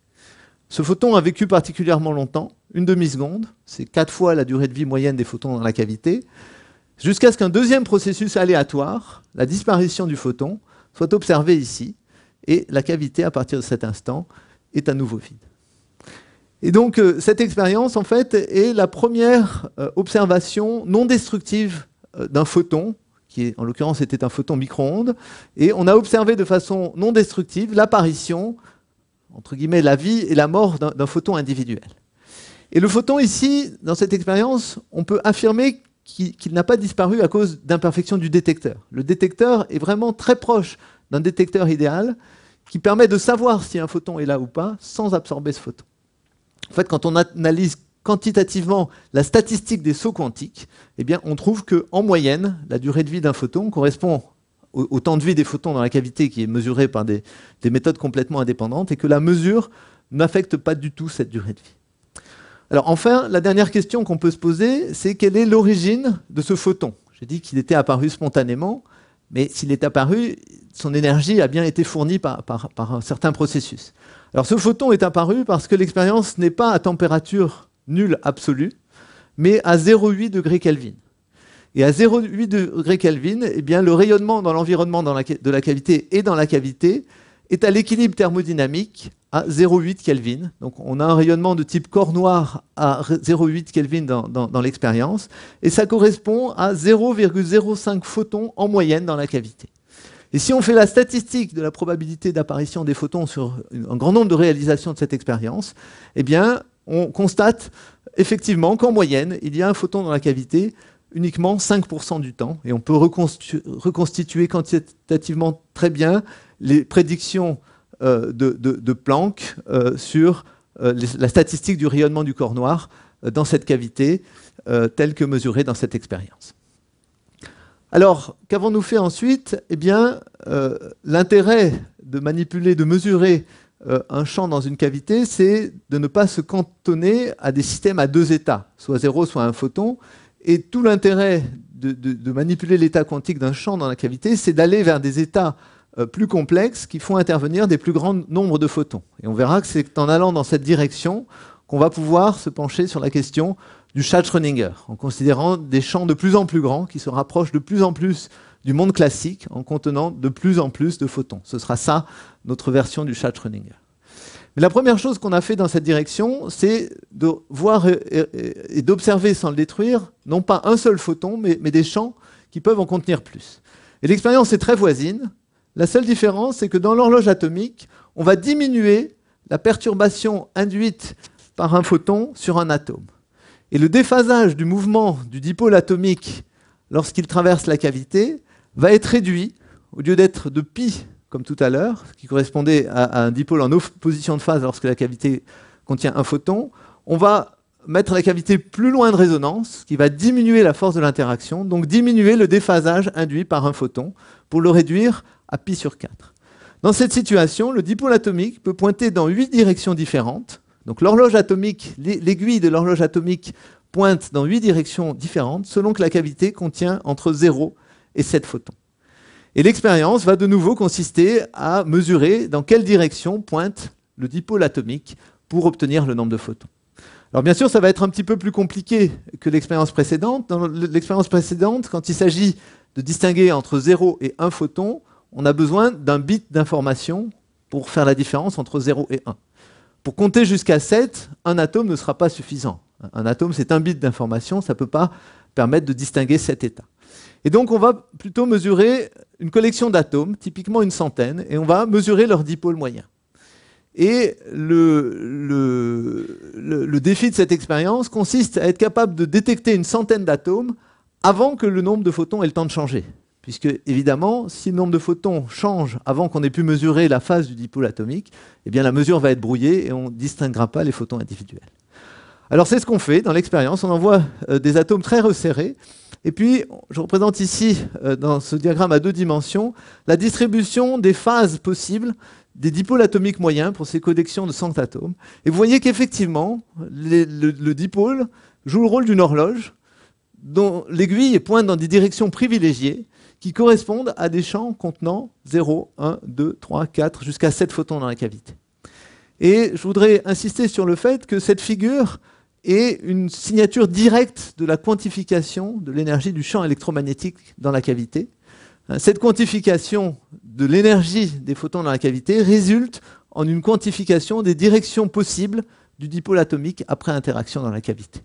Ce photon a vécu particulièrement longtemps, une demi-seconde, c'est quatre fois la durée de vie moyenne des photons dans la cavité, jusqu'à ce qu'un deuxième processus aléatoire, la disparition du photon, soit observé ici, et la cavité, à partir de cet instant, est à nouveau vide. Et donc, euh, cette expérience, en fait, est la première euh, observation non destructive euh, d'un photon, qui en l'occurrence était un photon micro-ondes, et on a observé de façon non destructive l'apparition, entre guillemets, la vie et la mort d'un photon individuel. Et le photon ici, dans cette expérience, on peut affirmer qu'il n'a pas disparu à cause d'imperfection du détecteur. Le détecteur est vraiment très proche d'un détecteur idéal qui permet de savoir si un photon est là ou pas sans absorber ce photon. En fait, quand on analyse quantitativement la statistique des sauts quantiques, eh on trouve qu'en moyenne, la durée de vie d'un photon correspond au, temps de vie des photons dans la cavité qui est mesuré par des, méthodes complètement indépendantes et que la mesure n'affecte pas du tout cette durée de vie. Alors enfin, la dernière question qu'on peut se poser, c'est quelle est l'origine de ce photon J'ai dit qu'il était apparu spontanément, mais s'il est apparu, son énergie a bien été fournie par un certain processus ce photon est apparu parce que l'expérience n'est pas à température nulle absolue, mais à 0,8 degrés Kelvin. Et à 0,8 degrés Kelvin, eh bien, le rayonnement dans l'environnement de la cavité et dans la cavité est à l'équilibre thermodynamique à 0,8 Kelvin. Donc on a un rayonnement de type corps noir à 0,8 Kelvin dans, dans l'expérience, et ça correspond à 0,05 photons en moyenne dans la cavité. Et si on fait la statistique de la probabilité d'apparition des photons sur un grand nombre de réalisations de cette expérience, eh bien, on constate effectivement qu'en moyenne, il y a un photon dans la cavité uniquement 5% du temps. Et on peut reconstituer, quantitativement très bien les prédictions euh, de, Planck euh, sur euh, la statistique du rayonnement du corps noir dans cette cavité, telle que mesurée dans cette expérience. Alors, qu'avons-nous fait ensuite Eh bien, euh, l'intérêt de manipuler, de mesurer euh, un champ dans une cavité, c'est de ne pas se cantonner à des systèmes à deux états, soit zéro, soit un photon. Et tout l'intérêt de, manipuler l'état quantique d'un champ dans la cavité, c'est d'aller vers des états euh, plus complexes qui font intervenir des plus grands nombres de photons. Et on verra que c'est en allant dans cette direction qu'on va pouvoir se pencher sur la question du Schrödinger en considérant des champs de plus en plus grands qui se rapprochent de plus en plus du monde classique en contenant de plus en plus de photons. Ce sera ça notre version du Schrödinger. Mais la première chose qu'on a fait dans cette direction, c'est de voir et d'observer sans le détruire, non pas un seul photon, mais, mais des champs qui peuvent en contenir plus. Et l'expérience est très voisine. La seule différence, c'est que dans l'horloge atomique, on va diminuer la perturbation induite par un photon sur un atome. Et le déphasage du mouvement du dipôle atomique lorsqu'il traverse la cavité va être réduit, au lieu d'être de pi comme tout à l'heure, ce qui correspondait à, un dipôle en opposition de phase lorsque la cavité contient un photon, on va mettre la cavité plus loin de résonance, ce qui va diminuer la force de l'interaction, donc diminuer le déphasage induit par un photon, pour le réduire à pi sur 4. Dans cette situation, le dipôle atomique peut pointer dans huit directions différentes, donc l'horloge atomique, l'aiguille de l'horloge atomique pointe dans huit directions différentes selon que la cavité contient entre 0 et 7 photons. Et l'expérience va de nouveau consister à mesurer dans quelle direction pointe le dipôle atomique pour obtenir le nombre de photons. Alors bien sûr, ça va être un petit peu plus compliqué que l'expérience précédente. Dans l'expérience précédente, quand il s'agit de distinguer entre 0 et 1 photon, on a besoin d'un bit d'information pour faire la différence entre 0 et 1. Pour compter jusqu'à 7, un atome ne sera pas suffisant. Un atome, c'est un bit d'information, ça ne peut pas permettre de distinguer sept états. Et donc, on va plutôt mesurer une collection d'atomes, typiquement une centaine, et on va mesurer leur dipôle moyen. Et le défi de cette expérience consiste à être capable de détecter une centaine d'atomes avant que le nombre de photons ait le temps de changer puisque évidemment, si le nombre de photons change avant qu'on ait pu mesurer la phase du dipôle atomique, eh bien la mesure va être brouillée et on ne distinguera pas les photons individuels. Alors c'est ce qu'on fait dans l'expérience, on envoie euh, des atomes très resserrés, et puis je représente ici, euh, dans ce diagramme à deux dimensions, la distribution des phases possibles des dipôles atomiques moyens pour ces collections de 100 atomes. Et vous voyez qu'effectivement, le dipôle joue le rôle d'une horloge dont l'aiguille pointe dans des directions privilégiées, qui correspondent à des champs contenant 0, 1, 2, 3, 4, jusqu'à 7 photons dans la cavité. Et je voudrais insister sur le fait que cette figure est une signature directe de la quantification de l'énergie du champ électromagnétique dans la cavité. Cette quantification de l'énergie des photons dans la cavité résulte en une quantification des directions possibles du dipôle atomique après interaction dans la cavité.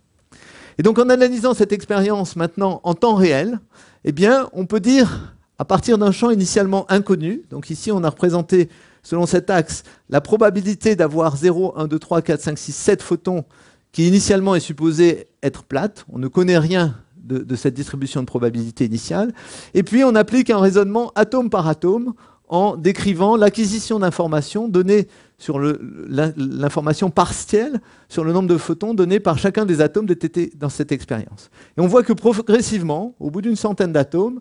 Et donc en analysant cette expérience maintenant en temps réel, eh bien, on peut dire, à partir d'un champ initialement inconnu, donc ici on a représenté selon cet axe la probabilité d'avoir 0, 1, 2, 3, 4, 5, 6, 7 photons qui initialement est supposé être plate, on ne connaît rien de, de, cette distribution de probabilité initiale, et puis on applique un raisonnement atome par atome en décrivant l'acquisition d'informations données sur l'information partielle sur le nombre de photons donnés par chacun des atomes dans cette expérience. Et on voit que progressivement, au bout d'une centaine d'atomes,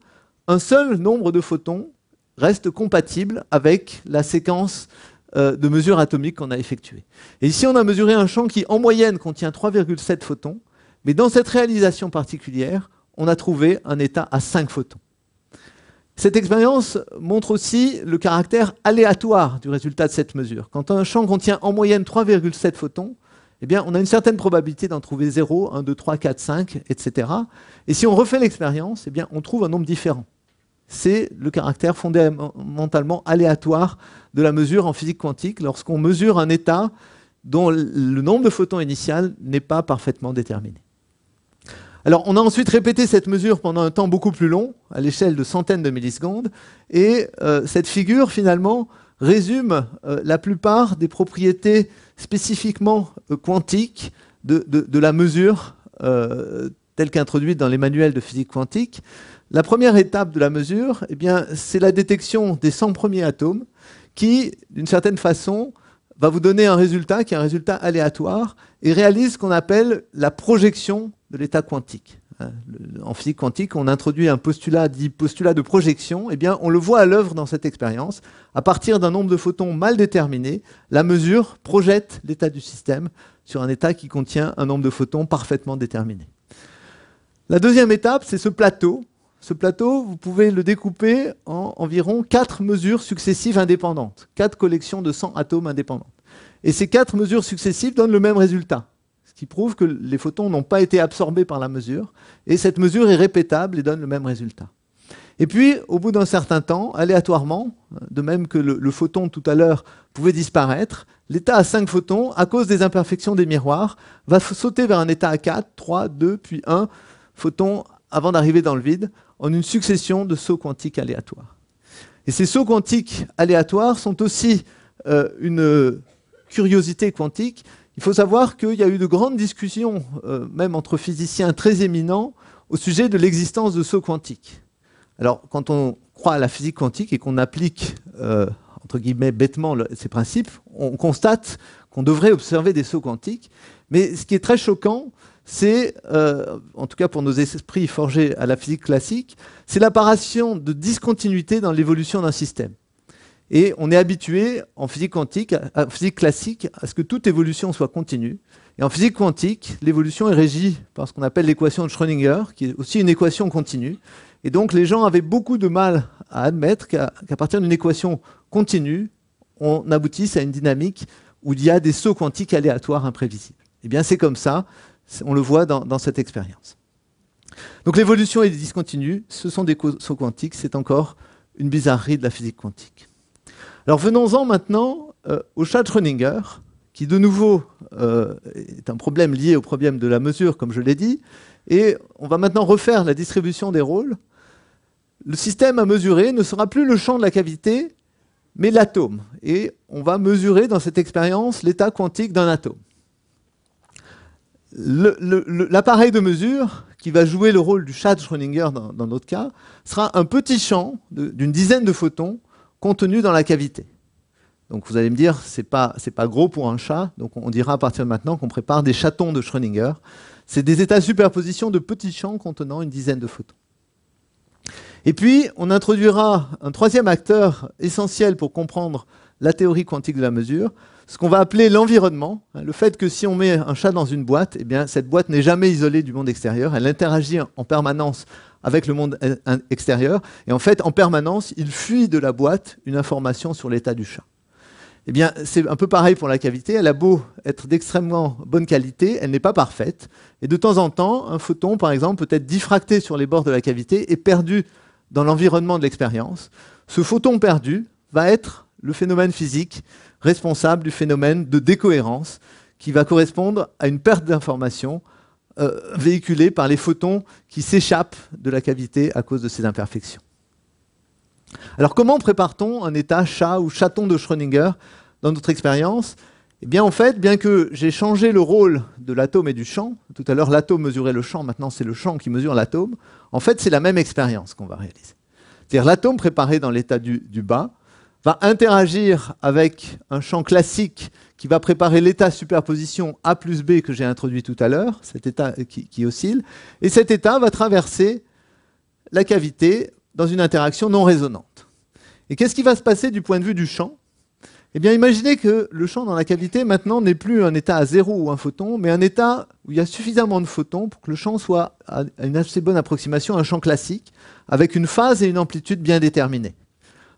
un seul nombre de photons reste compatible avec la séquence euh, de mesures atomiques qu'on a effectuées. Et ici, on a mesuré un champ qui, en moyenne, contient 3,7 photons, mais dans cette réalisation particulière, on a trouvé un état à 5 photons. Cette expérience montre aussi le caractère aléatoire du résultat de cette mesure. Quand un champ contient en moyenne 3,7 photons, eh bien, on a une certaine probabilité d'en trouver 0, 1, 2, 3, 4, 5, etc. Et si on refait l'expérience, eh on trouve un nombre différent. C'est le caractère fondamentalement aléatoire de la mesure en physique quantique lorsqu'on mesure un état dont le nombre de photons initial n'est pas parfaitement déterminé. Alors, on a ensuite répété cette mesure pendant un temps beaucoup plus long, à l'échelle de centaines de millisecondes, et euh, cette figure, finalement, résume euh, la plupart des propriétés spécifiquement euh, quantiques de, de, la mesure telle qu'introduite dans les manuels de physique quantique. La première étape de la mesure, eh bien, c'est la détection des 100 premiers atomes qui, d'une certaine façon, va vous donner un résultat qui est un résultat aléatoire et réalise ce qu'on appelle la projection de l'état quantique. Hein. En physique quantique, on introduit un postulat dit postulat de projection. Eh bien, on le voit à l'œuvre dans cette expérience. À partir d'un nombre de photons mal déterminé, la mesure projette l'état du système sur un état qui contient un nombre de photons parfaitement déterminé. La deuxième étape, c'est ce plateau. Ce plateau, vous pouvez le découper en environ quatre mesures successives indépendantes, quatre collections de 100 atomes indépendants. Et ces quatre mesures successives donnent le même résultat qui prouve que les photons n'ont pas été absorbés par la mesure. Et cette mesure est répétable et donne le même résultat. Et puis, au bout d'un certain temps, aléatoirement, de même que le, photon tout à l'heure pouvait disparaître, l'état à 5 photons, à cause des imperfections des miroirs, va sauter vers un état à 4, 3, 2, puis 1 photon avant d'arriver dans le vide, en une succession de sauts quantiques aléatoires. Et ces sauts quantiques aléatoires sont aussi euh, une curiosité quantique, il faut savoir qu'il y a eu de grandes discussions, euh, même entre physiciens très éminents, au sujet de l'existence de sauts quantiques. Alors, quand on croit à la physique quantique et qu'on applique, euh, entre guillemets, bêtement ces principes, on constate qu'on devrait observer des sauts quantiques. Mais ce qui est très choquant, c'est, euh, en tout cas pour nos esprits forgés à la physique classique, c'est l'apparition de discontinuité dans l'évolution d'un système. Et on est habitué en physique classique, à ce que toute évolution soit continue. Et en physique quantique, l'évolution est régie par ce qu'on appelle l'équation de Schrödinger, qui est aussi une équation continue. Et donc les gens avaient beaucoup de mal à admettre qu'à partir d'une équation continue, on aboutisse à une dynamique où il y a des sauts quantiques aléatoires imprévisibles. Eh bien c'est comme ça, on le voit dans, dans cette expérience. Donc l'évolution est discontinue, ce sont des sauts quantiques, c'est encore une bizarrerie de la physique quantique venons-en maintenant euh, au au Schrödinger, qui de nouveau euh, est un problème lié au problème de la mesure, comme je l'ai dit. Et on va maintenant refaire la distribution des rôles. Le système à mesurer ne sera plus le champ de la cavité, mais l'atome. Et on va mesurer dans cette expérience l'état quantique d'un atome. L'appareil de mesure qui va jouer le rôle du chat Schrödinger dans notre cas sera un petit champ d'une dizaine de photons contenu dans la cavité. Donc vous allez me dire, c'est pas, pas gros pour un chat, donc on dira à partir de maintenant qu'on prépare des chatons de Schrödinger. C'est des états de superposition de petits champs contenant une dizaine de photons. Et puis, on introduira un troisième acteur essentiel pour comprendre la théorie quantique de la mesure, ce qu'on va appeler l'environnement, le fait que si on met un chat dans une boîte, eh bien, cette boîte n'est jamais isolée du monde extérieur, elle interagit en permanence avec le monde extérieur. Et en fait, en permanence, il fuit de la boîte une information sur l'état du chat. Eh bien, c'est un peu pareil pour la cavité. Elle a beau être d'extrêmement bonne qualité, elle n'est pas parfaite. Et de temps en temps, un photon, par exemple, peut être diffracté sur les bords de la cavité et perdu dans l'environnement de l'expérience. Ce photon perdu va être le phénomène physique responsable du phénomène de décohérence qui va correspondre à une perte d'information euh, véhiculé par les photons qui s'échappent de la cavité à cause de ces imperfections. Alors comment prépare-t-on un état chat ou chaton de Schrödinger dans notre expérience Eh bien en fait, bien que j'ai changé le rôle de l'atome et du champ, tout à l'heure l'atome mesurait le champ, maintenant c'est le champ qui mesure l'atome, en fait c'est la même expérience qu'on va réaliser. C'est-à-dire l'atome préparé dans l'état du, du bas va interagir avec un champ classique qui va préparer l'état superposition A plus B que j'ai introduit tout à l'heure, cet état qui, oscille, et cet état va traverser la cavité dans une interaction non résonante. Et qu'est-ce qui va se passer du point de vue du champ Eh bien, imaginez que le champ dans la cavité maintenant n'est plus un état à zéro ou un photon, mais un état où il y a suffisamment de photons pour que le champ soit à une assez bonne approximation un champ classique, avec une phase et une amplitude bien déterminées.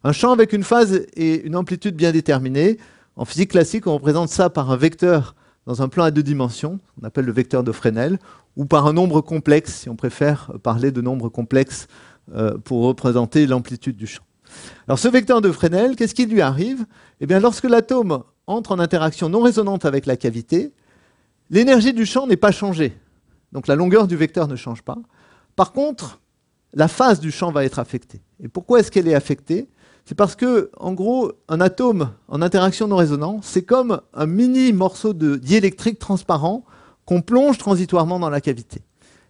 Un champ avec une phase et une amplitude bien déterminées en physique classique, on représente ça par un vecteur dans un plan à deux dimensions, on appelle le vecteur de Fresnel, ou par un nombre complexe, si on préfère parler de nombre complexe euh, pour représenter l'amplitude du champ. Alors ce vecteur de Fresnel, qu'est-ce qui lui arrive Eh bien lorsque l'atome entre en interaction non résonante avec la cavité, l'énergie du champ n'est pas changée. Donc la longueur du vecteur ne change pas. Par contre, la phase du champ va être affectée. Et pourquoi est-ce qu'elle est affectée c'est parce que, en gros, un atome en interaction non résonant, c'est comme un mini morceau de diélectrique transparent qu'on plonge transitoirement dans la cavité.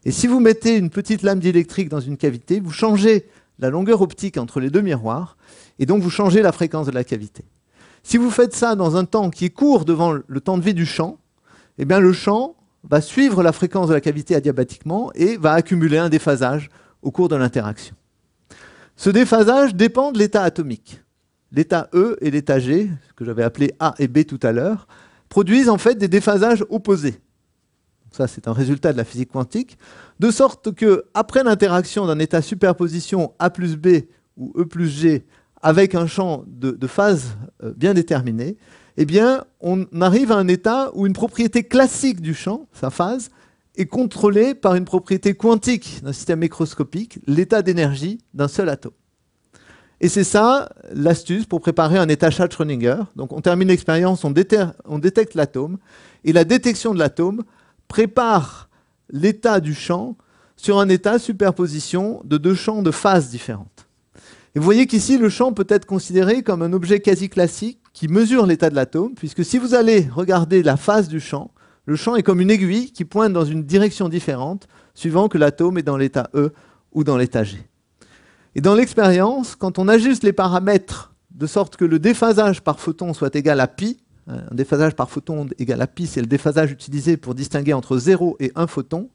Et si vous mettez une petite lame diélectrique dans une cavité, vous changez la longueur optique entre les deux miroirs, et donc vous changez la fréquence de la cavité. Si vous faites ça dans un temps qui est court devant le temps de vie du champ, eh bien le champ va suivre la fréquence de la cavité adiabatiquement et va accumuler un déphasage au cours de l'interaction. Ce déphasage dépend de l'état atomique. L'état E et l'état G, ce que j'avais appelé A et B tout à l'heure, produisent en fait des déphasages opposés. Ça, c'est un résultat de la physique quantique. De sorte que, après l'interaction d'un état superposition A plus B ou E plus G avec un champ de, phase euh, bien déterminé, eh bien, on arrive à un état où une propriété classique du champ, sa phase, est contrôlé par une propriété quantique d'un système microscopique, l'état d'énergie d'un seul atome. Et c'est ça l'astuce pour préparer un état Schrödinger. Donc on termine l'expérience, on, on détecte l'atome, et la détection de l'atome prépare l'état du champ sur un état superposition de deux champs de phases différentes. Et vous voyez qu'ici, le champ peut être considéré comme un objet quasi classique qui mesure l'état de l'atome, puisque si vous allez regarder la phase du champ, le champ est comme une aiguille qui pointe dans une direction différente suivant que l'atome est dans l'état E ou dans l'état G. Et dans l'expérience, quand on ajuste les paramètres de sorte que le déphasage par photon soit égal à pi, hein, un déphasage par photon égal à pi, c'est le déphasage utilisé pour distinguer entre 0 et 1 photon,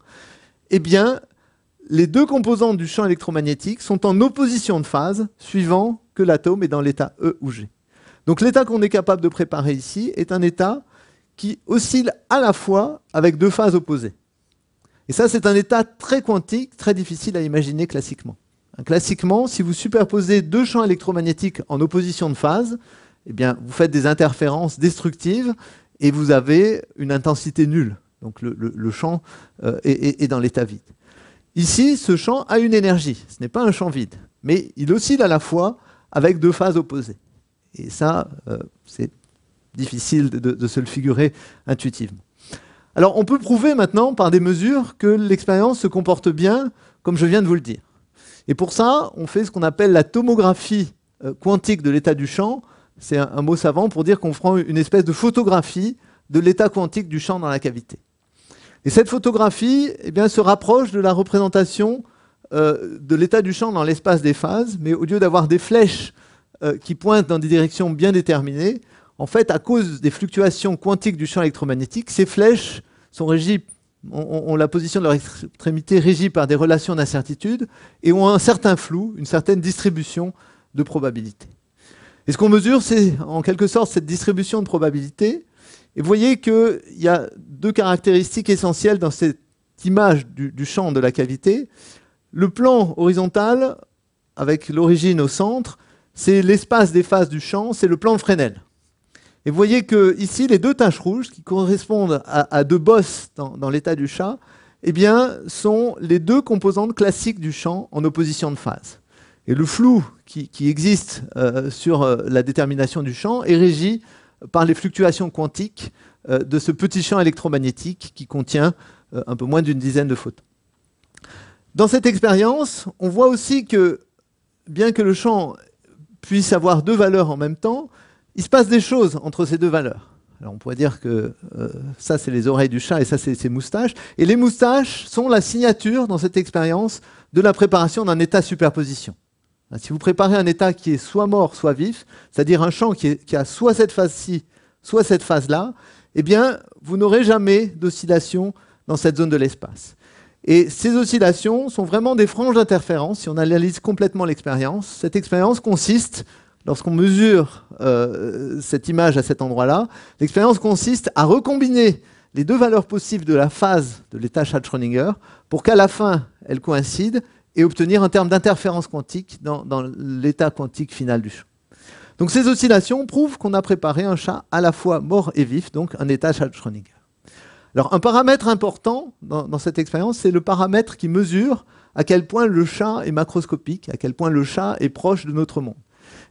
eh bien, les deux composantes du champ électromagnétique sont en opposition de phase suivant que l'atome est dans l'état E ou G. Donc l'état qu'on est capable de préparer ici est un état qui oscille à la fois avec deux phases opposées. Et ça, c'est un état très quantique, très difficile à imaginer classiquement. Classiquement, si vous superposez deux champs électromagnétiques en opposition de phase, eh bien, vous faites des interférences destructives et vous avez une intensité nulle. Donc le, champ euh, est, dans l'état vide. Ici, ce champ a une énergie. Ce n'est pas un champ vide, mais il oscille à la fois avec deux phases opposées. Et ça, euh, c'est difficile de, se le figurer intuitivement. Alors on peut prouver maintenant par des mesures que l'expérience se comporte bien, comme je viens de vous le dire. Et pour ça, on fait ce qu'on appelle la tomographie euh, quantique de l'état du champ. C'est un, mot savant pour dire qu'on prend une espèce de photographie de l'état quantique du champ dans la cavité. Et cette photographie eh bien, se rapproche de la représentation euh, de l'état du champ dans l'espace des phases, mais au lieu d'avoir des flèches euh, qui pointent dans des directions bien déterminées, en fait, à cause des fluctuations quantiques du champ électromagnétique, ces flèches sont régies, ont, la position de leur extrémité régie par des relations d'incertitude et ont un certain flou, une certaine distribution de probabilité. Et ce qu'on mesure, c'est en quelque sorte cette distribution de probabilité. Et vous voyez qu'il y a deux caractéristiques essentielles dans cette image du champ de la cavité. Le plan horizontal, avec l'origine au centre, c'est l'espace des phases du champ, c'est le plan de Fresnel. Et vous voyez que ici, les deux taches rouges qui correspondent à, deux bosses dans, l'état du chat, eh bien, sont les deux composantes classiques du champ en opposition de phase. Et le flou qui, existe euh, sur euh, la détermination du champ est régi par les fluctuations quantiques euh, de ce petit champ électromagnétique qui contient un peu moins d'une dizaine de photons. Dans cette expérience, on voit aussi que, bien que le champ puisse avoir deux valeurs en même temps, il se passe des choses entre ces deux valeurs. Alors on pourrait dire que euh, ça c'est les oreilles du chat et ça c'est ses moustaches. Et les moustaches sont la signature dans cette expérience de la préparation d'un état superposition. Hein, si vous préparez un état qui est soit mort, soit vif, c'est-à-dire un champ qui, a soit cette phase-ci, soit cette phase-là, eh bien vous n'aurez jamais d'oscillation dans cette zone de l'espace. Et ces oscillations sont vraiment des franges d'interférence. Si on analyse complètement l'expérience, cette expérience consiste lorsqu'on mesure euh, cette image à cet endroit-là, l'expérience consiste à recombiner les deux valeurs possibles de la phase de l'état Schrödinger pour qu'à la fin, elles coïncident et obtenir un terme d'interférence quantique dans, l'état quantique final du chat. Donc ces oscillations prouvent qu'on a préparé un chat à la fois mort et vif, donc un état Schrödinger. Alors un paramètre important dans cette expérience, c'est le paramètre qui mesure à quel point le chat est macroscopique, à quel point le chat est proche de notre monde.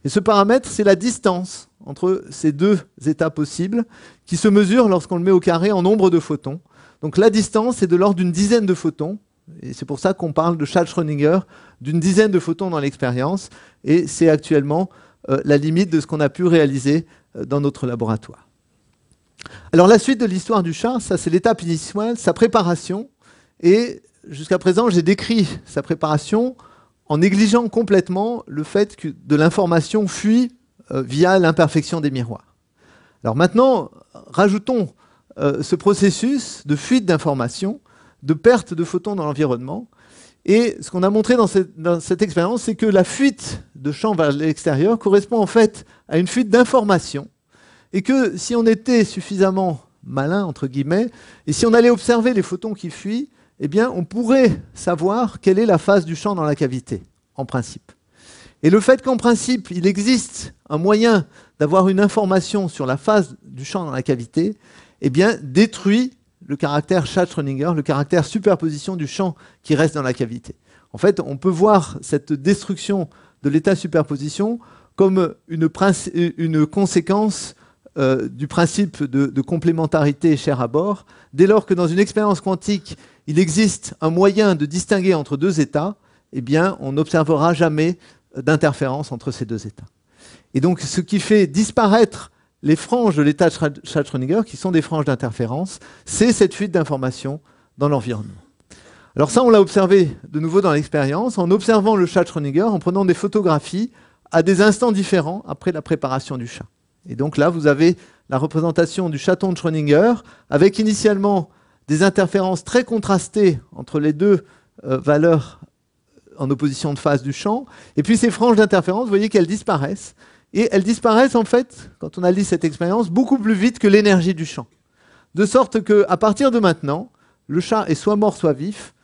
Et ce paramètre, c'est la distance entre ces deux états possibles qui se mesure lorsqu'on le met au carré en nombre de photons. Donc la distance est de l'ordre d'une dizaine de photons. Et c'est pour ça qu'on parle de Charles Schrödinger, d'une dizaine de photons dans l'expérience. Et c'est actuellement euh, la limite de ce qu'on a pu réaliser euh, dans notre laboratoire. Alors la suite de l'histoire du chat, ça c'est l'étape initiale, sa préparation. Et jusqu'à présent, j'ai décrit sa préparation en négligeant complètement le fait que de l'information fuit euh, via l'imperfection des miroirs. Alors maintenant, rajoutons euh, ce processus de fuite d'information, de perte de photons dans l'environnement. Et ce qu'on a montré dans cette, expérience, c'est que la fuite de champs vers l'extérieur correspond en fait à une fuite d'information, Et que si on était suffisamment malin, entre guillemets, et si on allait observer les photons qui fuient, eh on pourrait savoir quelle est la phase du champ dans la cavité, en principe. Et le fait qu'en principe, il existe un moyen d'avoir une information sur la phase du champ dans la cavité, eh bien, détruit le caractère Schrödinger, le caractère superposition du champ qui reste dans la cavité. En fait, on peut voir cette destruction de l'état superposition comme une conséquence euh, du principe de, complémentarité cher à bord, dès lors que dans une expérience quantique, il existe un moyen de distinguer entre deux états, eh bien, on n'observera jamais d'interférence entre ces deux états. Et donc, ce qui fait disparaître les franges de l'état de Schrödinger, qui sont des franges d'interférence, c'est cette fuite d'informations dans l'environnement. Alors ça, on l'a observé de nouveau dans l'expérience, en observant le chat Schrödinger, en prenant des photographies à des instants différents après la préparation du chat. Et donc là, vous avez la représentation du chaton de Schrödinger, avec initialement des interférences très contrastées entre les deux euh, valeurs euh, en opposition de phase du champ. Et puis ces franges d'interférence, vous voyez qu'elles disparaissent. Et elles disparaissent en fait, quand on dit cette expérience, beaucoup plus vite que l'énergie du champ. De sorte qu'à partir de maintenant, le chat est soit mort, soit vif.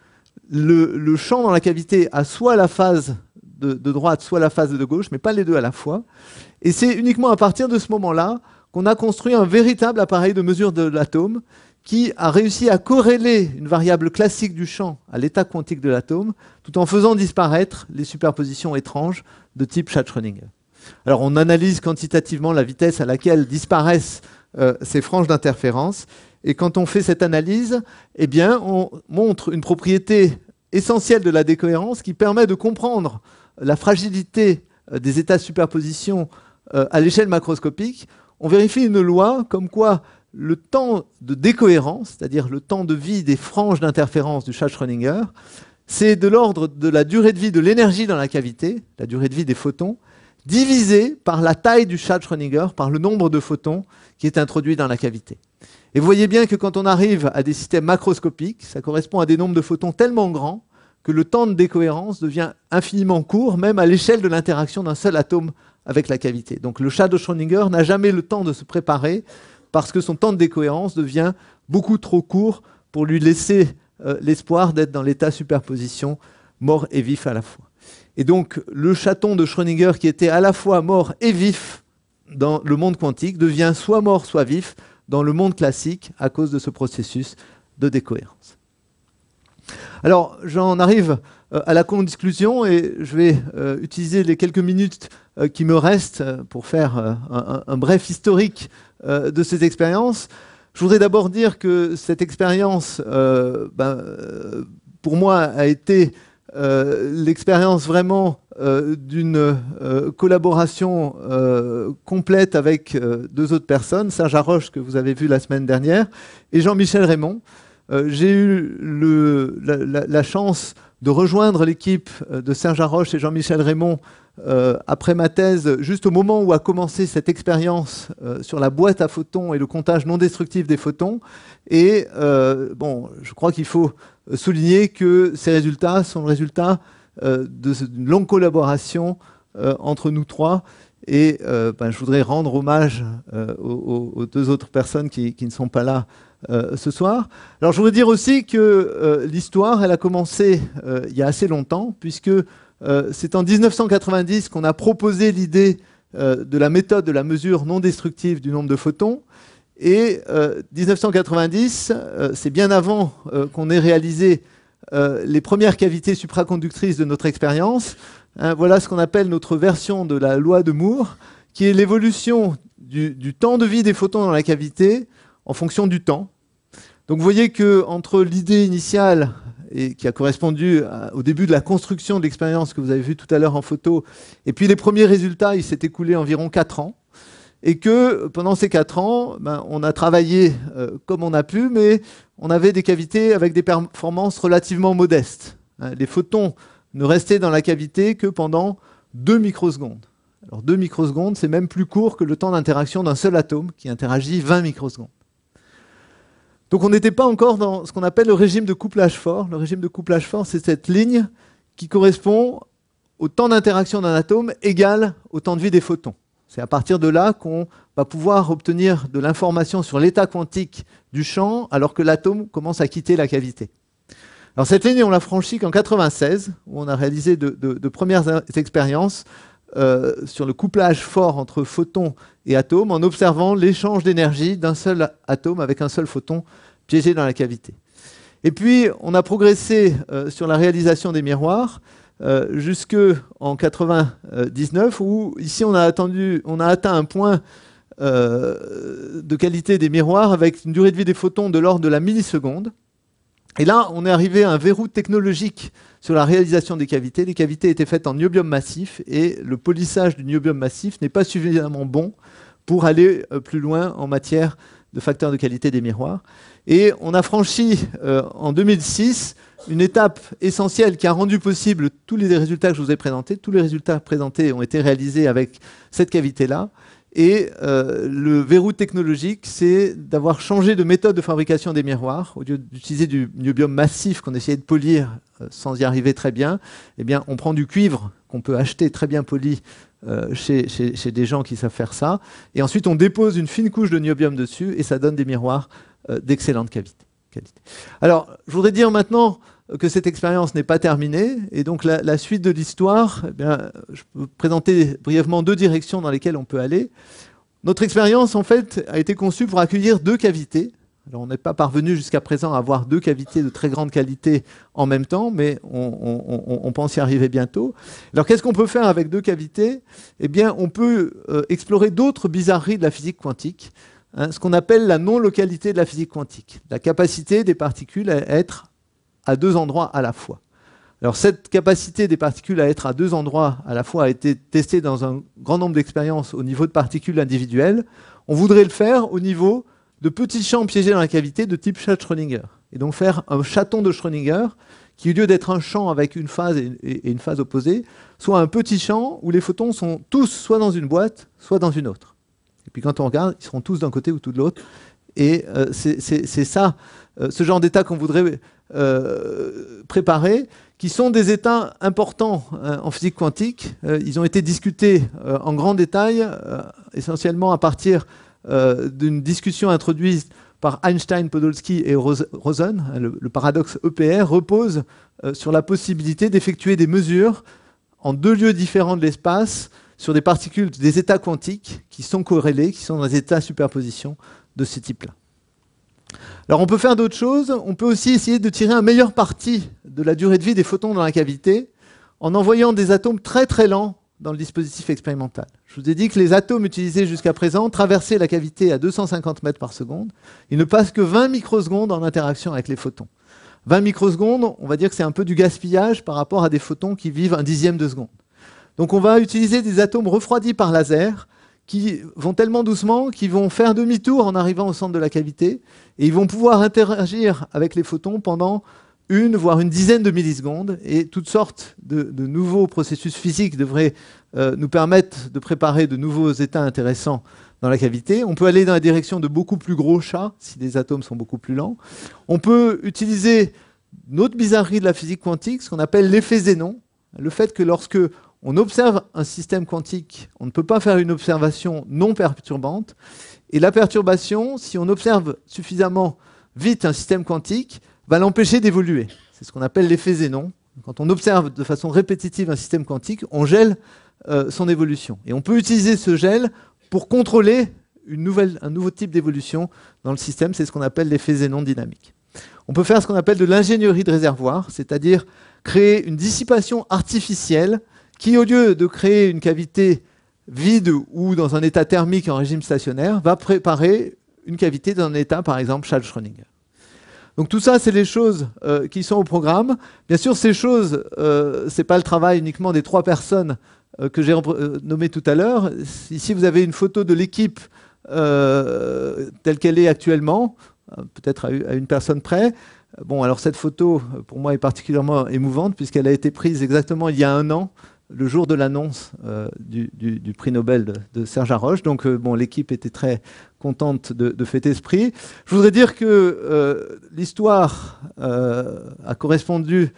le champ dans la cavité a soit la phase de, droite, soit la phase de gauche, mais pas les deux à la fois. Et c'est uniquement à partir de ce moment-là qu'on a construit un véritable appareil de mesure de l'atome qui a réussi à corréler une variable classique du champ à l'état quantique de l'atome, tout en faisant disparaître les superpositions étranges de type Schrödinger. Alors on analyse quantitativement la vitesse à laquelle disparaissent euh, ces franges d'interférence, et quand on fait cette analyse, eh bien, on montre une propriété essentielle de la décohérence qui permet de comprendre la fragilité euh, des états de superposition euh, à l'échelle macroscopique, on vérifie une loi comme quoi le temps de décohérence, c'est-à-dire le temps de vie des franges d'interférence du chat Schrödinger, c'est de l'ordre de la durée de vie de l'énergie dans la cavité, la durée de vie des photons, divisé par la taille du chat Schrödinger, par le nombre de photons qui est introduit dans la cavité. Et vous voyez bien que quand on arrive à des systèmes macroscopiques, ça correspond à des nombres de photons tellement grands que le temps de décohérence devient infiniment court, même à l'échelle de l'interaction d'un seul atome avec la cavité. Donc le chat de Schrödinger n'a jamais le temps de se préparer parce que son temps de décohérence devient beaucoup trop court pour lui laisser euh, l'espoir d'être dans l'état superposition mort et vif à la fois. Et donc le chaton de Schrödinger qui était à la fois mort et vif dans le monde quantique devient soit mort soit vif dans le monde classique à cause de ce processus de décohérence. Alors, j'en arrive euh, à la conclusion et je vais euh, utiliser les quelques minutes euh, qui me restent pour faire un, bref historique de ces expériences. Je voudrais d'abord dire que cette expérience, ben, pour moi, a été l'expérience vraiment d'une collaboration complète avec deux autres personnes, Serge Arroche que vous avez vu la semaine dernière et Jean-Michel Raymond. Euh, j'ai eu la, chance de rejoindre l'équipe euh, de Serge Haroche et Jean-Michel Raymond euh, après ma thèse, juste au moment où a commencé cette expérience sur la boîte à photons et le comptage non destructif des photons. Et bon, je crois qu'il faut souligner que ces résultats sont le résultat d'une longue collaboration entre nous trois. Et ben, je voudrais rendre hommage aux, deux autres personnes qui ne sont pas là euh, ce soir. Alors je voudrais dire aussi que euh, l'histoire, elle a commencé euh, il y a assez longtemps, puisque c'est en 1990 qu'on a proposé l'idée de la méthode de la mesure non destructive du nombre de photons. Et 1990, c'est bien avant qu'on ait réalisé les premières cavités supraconductrices de notre expérience. Hein, voilà ce qu'on appelle notre version de la loi de Moore, qui est l'évolution du, temps de vie des photons dans la cavité en fonction du temps. Donc vous voyez que entre l'idée initiale et qui a correspondu au début de la construction de l'expérience que vous avez vue tout à l'heure en photo, et puis les premiers résultats, il s'est écoulé environ 4 ans, et que pendant ces 4 ans, ben, on a travaillé euh, comme on a pu, mais on avait des cavités avec des performances relativement modestes. Hein, les photons ne restaient dans la cavité que pendant 2 microsecondes. Alors 2 microsecondes, c'est même plus court que le temps d'interaction d'un seul atome qui interagit 20 microsecondes. Donc on n'était pas encore dans ce qu'on appelle le régime de couplage fort. Le régime de couplage fort, c'est cette ligne qui correspond au temps d'interaction d'un atome égal au temps de vie des photons. C'est à partir de là qu'on va pouvoir obtenir de l'information sur l'état quantique du champ alors que l'atome commence à quitter la cavité. Alors cette ligne, on l'a franchie qu'en 1996, où on a réalisé de, de premières expériences euh, sur le couplage fort entre photons et atomes en observant l'échange d'énergie d'un seul atome avec un seul photon piégé dans la cavité. Et puis, on a progressé euh, sur la réalisation des miroirs euh, jusqu'en 1999, où ici on a, attendu, on a atteint un point de qualité des miroirs avec une durée de vie des photons de l'ordre de la milliseconde. Et là, on est arrivé à un verrou technologique sur la réalisation des cavités. Les cavités étaient faites en niobium massif et le polissage du niobium massif n'est pas suffisamment bon pour aller euh, plus loin en matière de facteurs de qualité des miroirs. Et on a franchi euh, en 2006 une étape essentielle qui a rendu possible tous les résultats que je vous ai présentés. Tous les résultats présentés ont été réalisés avec cette cavité-là. Et euh, le verrou technologique, c'est d'avoir changé de méthode de fabrication des miroirs. Au lieu d'utiliser du niobium massif qu'on essayait de polir euh, sans y arriver très bien, eh bien, on prend du cuivre qu'on peut acheter très bien poli euh, chez, chez, des gens qui savent faire ça. Et ensuite, on dépose une fine couche de niobium dessus et ça donne des miroirs d'excellente qualité. Alors, je voudrais dire maintenant que cette expérience n'est pas terminée. Et donc la, suite de l'histoire, eh bien, je peux présenter brièvement deux directions dans lesquelles on peut aller. Notre expérience, en fait, a été conçue pour accueillir deux cavités. Alors, on n'est pas parvenu jusqu'à présent à avoir deux cavités de très grande qualité en même temps, mais on, pense y arriver bientôt. Alors, qu'est-ce qu'on peut faire avec deux cavités Eh bien, on peut euh, explorer d'autres bizarreries de la physique quantique, hein, ce qu'on appelle la non-localité de la physique quantique, la capacité des particules à être à deux endroits à la fois. Alors cette capacité des particules à être à deux endroits à la fois a été testée dans un grand nombre d'expériences au niveau de particules individuelles. On voudrait le faire au niveau de petits champs piégés dans la cavité de type chat Schrödinger. Et donc faire un chaton de Schrödinger qui, au lieu d'être un champ avec une phase et une phase opposée, soit un petit champ où les photons sont tous soit dans une boîte, soit dans une autre. Et puis quand on regarde, ils seront tous d'un côté ou tout de l'autre. Et euh, c'est ça, euh, ce genre d'état qu'on voudrait euh, préparés, qui sont des états importants hein, en physique quantique. Euh, ils ont été discutés euh, en grand détail, essentiellement à partir d'une discussion introduite par Einstein, Podolsky et Rosen. Hein, le, paradoxe EPR repose sur la possibilité d'effectuer des mesures en deux lieux différents de l'espace sur des particules des états quantiques qui sont corrélés, qui sont dans des états superposition de ce type-là. Alors on peut faire d'autres choses, on peut aussi essayer de tirer un meilleur parti de la durée de vie des photons dans la cavité en envoyant des atomes très très lents dans le dispositif expérimental. Je vous ai dit que les atomes utilisés jusqu'à présent traversaient la cavité à 250 mètres par seconde. Ils ne passent que 20 microsecondes en interaction avec les photons. 20 microsecondes, on va dire que c'est un peu du gaspillage par rapport à des photons qui vivent un dixième de seconde. Donc on va utiliser des atomes refroidis par laser qui vont tellement doucement qu'ils vont faire demi-tour en arrivant au centre de la cavité et ils vont pouvoir interagir avec les photons pendant une voire une dizaine de millisecondes et toutes sortes de, nouveaux processus physiques devraient euh, nous permettre de préparer de nouveaux états intéressants dans la cavité. On peut aller dans la direction de beaucoup plus gros chats si les atomes sont beaucoup plus lents. On peut utiliser notre bizarrerie de la physique quantique, ce qu'on appelle l'effet Zénon, le fait que lorsque on observe un système quantique, on ne peut pas faire une observation non perturbante. Et la perturbation, si on observe suffisamment vite un système quantique, va l'empêcher d'évoluer. C'est ce qu'on appelle l'effet Zénon. Quand on observe de façon répétitive un système quantique, on gèle euh, son évolution. Et on peut utiliser ce gel pour contrôler un nouveau type d'évolution dans le système. C'est ce qu'on appelle l'effet Zénon dynamique. On peut faire ce qu'on appelle de l'ingénierie de réservoir, c'est-à-dire créer une dissipation artificielle qui, au lieu de créer une cavité vide ou dans un état thermique en régime stationnaire, va préparer une cavité dans un état, par exemple, Charles Donc tout ça, c'est les choses euh, qui sont au programme. Bien sûr, ces choses, euh, ce n'est pas le travail uniquement des trois personnes euh, que j'ai nommées tout à l'heure. Ici, vous avez une photo de l'équipe telle qu'elle est actuellement, peut-être à une personne près. Bon, alors cette photo, pour moi, est particulièrement émouvante puisqu'elle a été prise exactement il y a un an le jour de l'annonce euh, du, prix Nobel de, Serge Haroche. Donc, euh, bon, l'équipe était très contente de, de, fêter ce prix. Je voudrais dire que euh, l'histoire a correspondu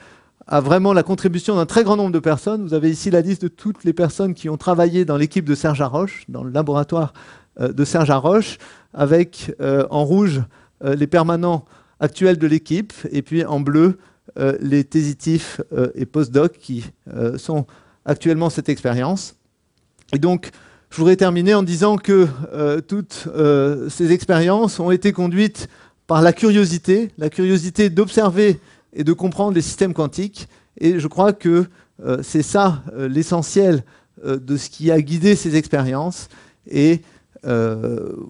à vraiment la contribution d'un très grand nombre de personnes. Vous avez ici la liste de toutes les personnes qui ont travaillé dans l'équipe de Serge Haroche, dans le laboratoire de Serge Haroche, avec en rouge les permanents actuels de l'équipe et puis en bleu les tésitifs et postdocs qui sont actuellement cette expérience. Et donc, je voudrais terminer en disant que euh, toutes euh, ces expériences ont été conduites par la curiosité, la curiosité d'observer et de comprendre les systèmes quantiques. Et je crois que euh, c'est ça l'essentiel de ce qui a guidé ces expériences. Et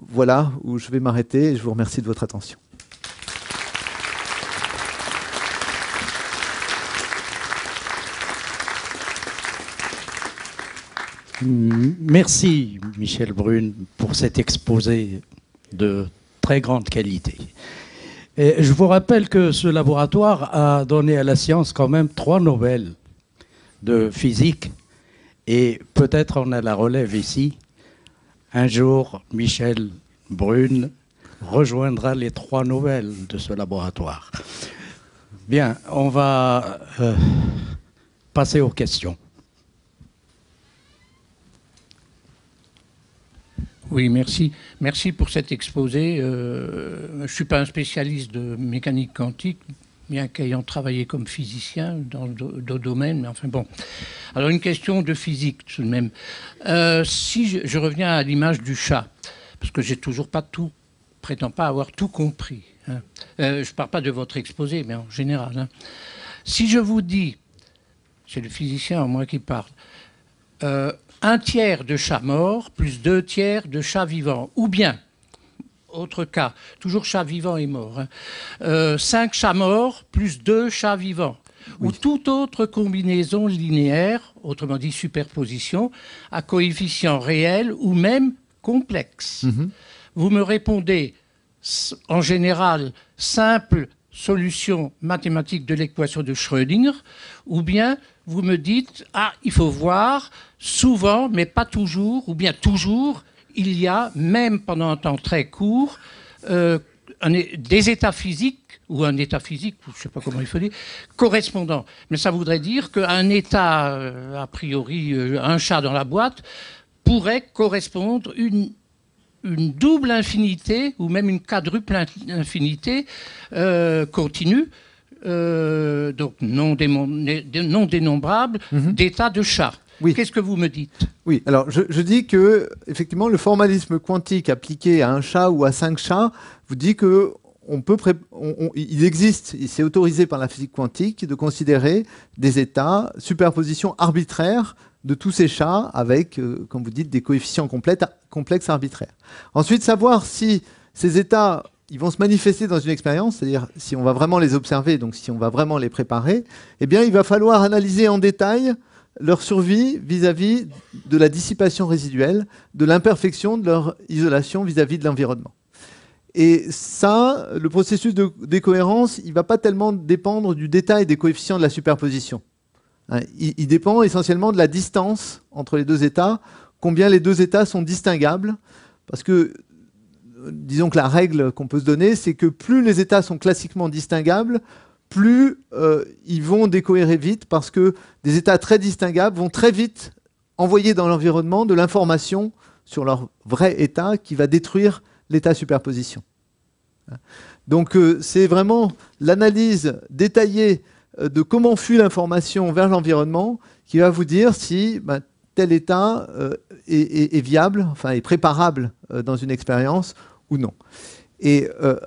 voilà où je vais m'arrêter. Et Je vous remercie de votre attention. Merci Michel Brune pour cet exposé de très grande qualité. je vous rappelle que ce laboratoire a donné à la science quand même trois nouvelles de physique et peut-être on a la relève ici. Un jour, Michel Brune rejoindra les trois nouvelles de ce laboratoire. Bien, on va euh, passer aux questions. Oui, merci. Merci pour cet exposé. Euh, je ne suis pas un spécialiste de mécanique quantique, bien qu'ayant travaillé comme physicien dans d'autres domaines, mais enfin bon. Alors une question de physique tout de même. Euh, si je, reviens à l'image du chat, parce que j'ai toujours pas tout, prétends pas avoir tout compris. Hein. Euh, je ne parle pas de votre exposé, mais en général. Hein. Si je vous dis, c'est le physicien en moi qui parle, un tiers de chat mort plus deux tiers de chats vivants. Ou bien, autre cas, toujours chats vivants et mort, hein, euh, cinq chats morts plus deux chats vivants. Ou toute autre combinaison linéaire, autrement dit superposition, à coefficient réel ou même complexe. Mm-hmm. Vous me répondez en général simple solution mathématique de l'équation de Schrödinger, ou bien vous me dites, ah, il faut voir, souvent, mais pas toujours, ou bien toujours, il y a, même pendant un temps très court, euh, des états physiques, ou un état physique, je ne sais pas comment il faut dire, correspondant. Mais ça voudrait dire qu'un état, euh, a priori, euh, un chat dans la boîte, pourrait correspondre à une double infinité ou même une quadruple infinité continue euh, donc non, dénombrables, mhm. d'états de chats. Qu'est-ce que vous me dites Oui, alors je, dis que effectivement le formalisme quantique appliqué à un chat ou à cinq chats vous dit que on peut il existe, il s'est autorisé par la physique quantique de considérer des états, superposition arbitraire de tous ces chats avec, euh, comme vous dites, des coefficients complexes arbitraires. Ensuite, savoir si ces états ils vont se manifester dans une expérience, c'est-à-dire si on va vraiment les observer, donc si on va vraiment les préparer, eh bien il va falloir analyser en détail leur survie vis-à-vis de la dissipation résiduelle, de l'imperfection de leur isolation vis-à-vis de l'environnement. Et ça, le processus de décohérence, il ne va pas tellement dépendre du détail des coefficients de la superposition. Hein, il, il dépend essentiellement de la distance entre les deux états, combien les deux états sont distinguables, parce que disons que la règle qu'on peut se donner, c'est que plus les États sont classiquement distinguables, plus euh, ils vont décohérer vite parce que des États très distinguables vont très vite envoyer dans l'environnement de l'information sur leur vrai État qui va détruire l'État superposition. Donc euh, c'est vraiment l'analyse détaillée euh, de comment fuit l'information vers l'environnement qui va vous dire si ben, tel État est, est, viable, enfin est préparable dans une expérience ou non. Et euh,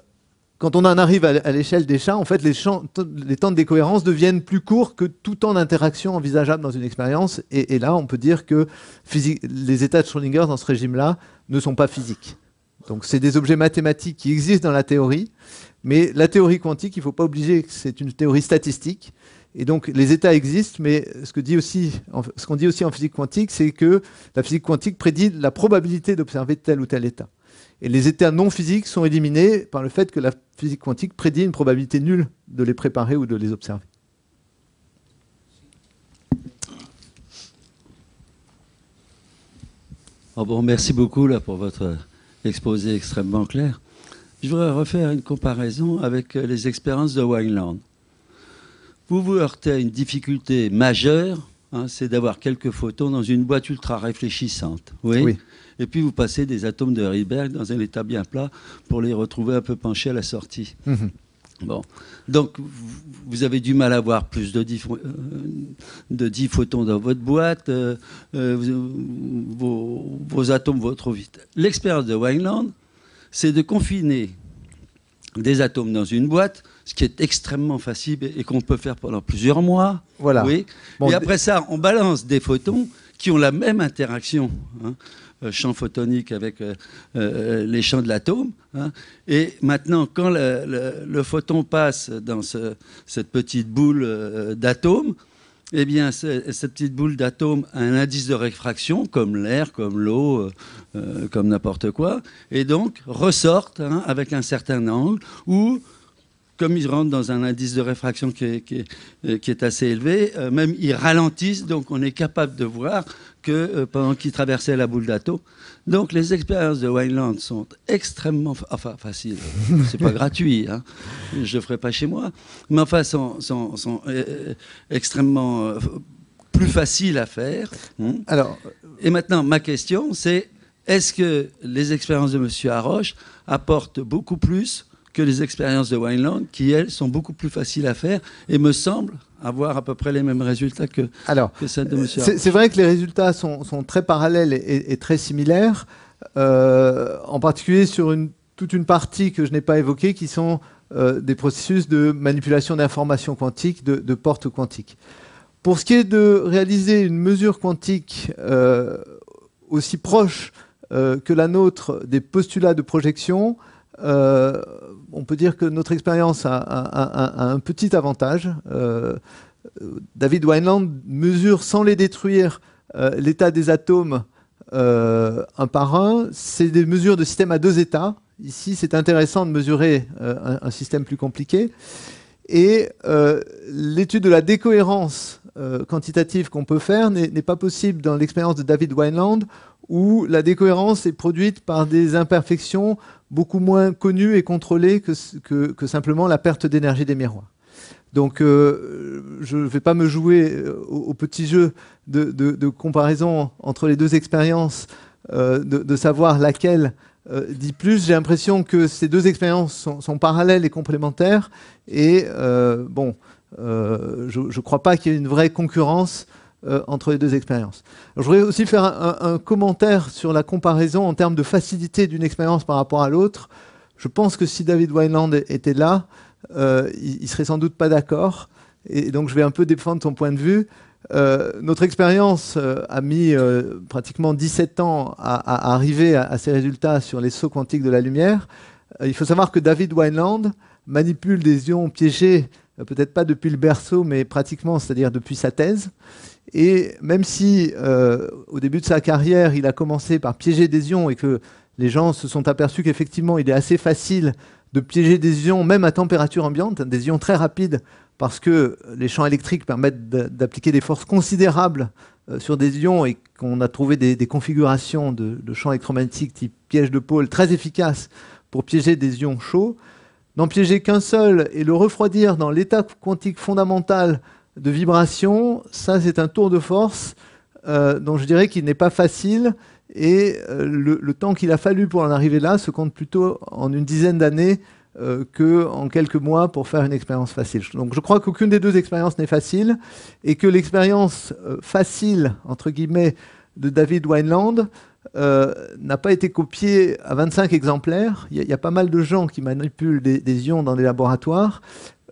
quand on en arrive à l'échelle des chats, en fait, les, temps de décohérence deviennent plus courts que tout temps d'interaction envisageable dans une expérience. Et, là, on peut dire que les états de Schrödinger dans ce régime-là ne sont pas physiques. Donc, c'est des objets mathématiques qui existent dans la théorie, mais la théorie quantique, il ne faut pas oublier, que c'est une théorie statistique. Et donc, les états existent, mais ce qu'on dit aussi en physique quantique, c'est que la physique quantique prédit la probabilité d'observer tel ou tel état. Et les états non physiques sont éliminés par le fait que la physique quantique prédit une probabilité nulle de les préparer ou de les observer. Ah bon, merci beaucoup là, pour votre exposé extrêmement clair. Je voudrais refaire une comparaison avec euh, les expériences de Wineland. Vous vous heurtez à une difficulté majeure Hein, c'est d'avoir quelques photons dans une boîte ultra réfléchissante. Oui, Et puis vous passez des atomes de Rydberg dans un état bien plat pour les retrouver un peu penchés à la sortie. Mhm. Bon. Donc, vous avez du mal à avoir plus de 10, euh, photons dans votre boîte. Euh, euh, vos, atomes vont trop vite. L'expérience de Wineland, c'est de confiner des atomes dans une boîte, ce qui est extrêmement facile et qu'on peut faire pendant plusieurs mois. Voilà. Oui. et après ça, on balance des photons qui ont la même interaction, hein. euh, champ photonique avec euh, euh, les champs de l'atome. Hein. Et maintenant, quand le, photon passe dans cette petite boule d'atomes, eh bien, cette petite boule d'atome a un indice de réfraction, comme l'air, comme l'eau, euh, euh, comme n'importe quoi, et donc ressortent hein, avec un certain angle, ou comme ils rentrent dans un indice de réfraction qui est, euh, assez élevé, même ils ralentissent, donc on est capable de voir que pendant qu'ils traversaient la boule d'atome, donc les expériences de Wineland sont extrêmement enfin, faciles. C'est pas gratuit, hein. je ne ferai pas chez moi, mais enfin sont, sont, euh, euh, extrêmement euh, plus faciles à faire. Hein. Alors, et maintenant ma question, c'est est-ce que les expériences de Monsieur Haroche apportent beaucoup plus que les expériences de Wineland, qui elles sont beaucoup plus faciles à faire et me semble avoir à peu près les mêmes résultats que, Alors, celles de M. C'est vrai que les résultats sont, très parallèles et, très similaires, euh, en particulier sur une, toute une partie que je n'ai pas évoquée, qui sont euh, des processus de manipulation d'informations quantiques, de, portes quantiques. Pour ce qui est de réaliser une mesure quantique euh, aussi proche que la nôtre des postulats de projection, on peut dire que notre expérience a, un petit avantage. Euh, David Weinland mesure sans les détruire euh, l'état des atomes euh, un par un. C'est des mesures de systèmes à deux états. Ici, c'est intéressant de mesurer un, système plus compliqué. Et l'étude de la décohérence euh, quantitative qu'on peut faire n'est pas possible dans l'expérience de David Wineland, où la décohérence est produite par des imperfections beaucoup moins connues et contrôlées que, simplement la perte d'énergie des miroirs. Donc euh, je ne vais pas me jouer euh, au, petit jeu de, comparaison entre les deux expériences, de, savoir laquelle dit plus. J'ai l'impression que ces deux expériences sont, sont, parallèles et complémentaires. Et bon, euh, je ne crois pas qu'il y ait une vraie concurrence euh, entre les deux expériences. je voudrais aussi faire un, commentaire sur la comparaison en termes de facilité d'une expérience par rapport à l'autre. Je pense que si David Wineland était là, euh, il, ne serait sans doute pas d'accord. Et donc je vais un peu défendre son point de vue. notre expérience a mis pratiquement 17 ans à, arriver à, à, ces résultats sur les sauts quantiques de la lumière. il faut savoir que David Wineland manipule des ions piégés euh, peut-être pas depuis le berceau, mais pratiquement, c'est-à-dire depuis sa thèse. Et même si euh, au début de sa carrière, il a commencé par piéger des ions et que les gens se sont aperçus qu'effectivement, il est assez facile de piéger des ions, même à température ambiante, des ions très rapides, parce que les champs électriques permettent d'appliquer des forces considérables euh, sur des ions et qu'on a trouvé des, configurations de, de, champs électromagnétiques type piège de pôle très efficaces pour piéger des ions chauds n'en piéger qu'un seul et le refroidir dans l'état quantique fondamental de vibration, ça c'est un tour de force euh, dont je dirais qu'il n'est pas facile et euh, le, temps qu'il a fallu pour en arriver là se compte plutôt en une dizaine d'années euh, qu'en quelques mois pour faire une expérience facile. Donc je crois qu'aucune des deux expériences n'est facile et que l'expérience facile entre guillemets de David Wineland euh, n'a pas été copié à 25 exemplaires. Il y, a pas mal de gens qui manipulent des, ions dans des laboratoires.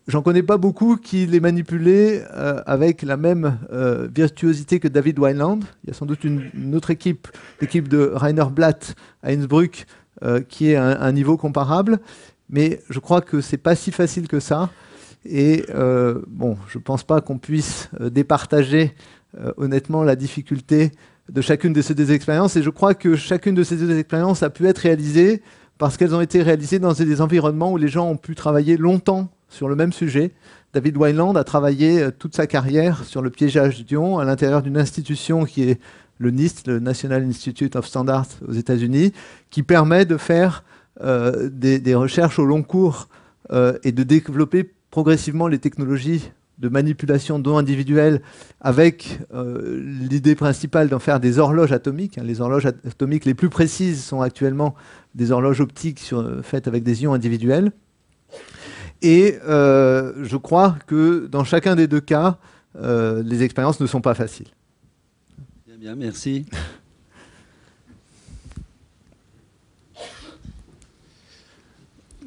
J'en connais pas beaucoup qui les manipulaient euh, avec la même euh, virtuosité que David Wineland. Il y a sans doute une, autre équipe, l'équipe de Rainer Blatt à Innsbruck, qui est à un, un, niveau comparable. Mais je crois que c'est pas si facile que ça. Et bon, je pense pas qu'on puisse départager honnêtement la difficulté de chacune de ces expériences. Et je crois que chacune de ces expériences a pu être réalisée parce qu'elles ont été réalisées dans des environnements où les gens ont pu travailler longtemps sur le même sujet. David Wineland a travaillé euh, toute sa carrière sur le piégeage Dion à l'intérieur d'une institution qui est le NIST, le National Institute of Standards aux États-Unis, qui permet de faire euh, des, recherches au long cours euh, et de développer progressivement les technologies de manipulation d'eau individuelle avec euh, l'idée principale d'en faire des horloges atomiques. Hein. Les horloges atomiques les plus précises sont actuellement des horloges optiques euh, faites avec des ions individuels. Et euh, je crois que dans chacun des deux cas, les expériences ne sont pas faciles. Bien, bien merci.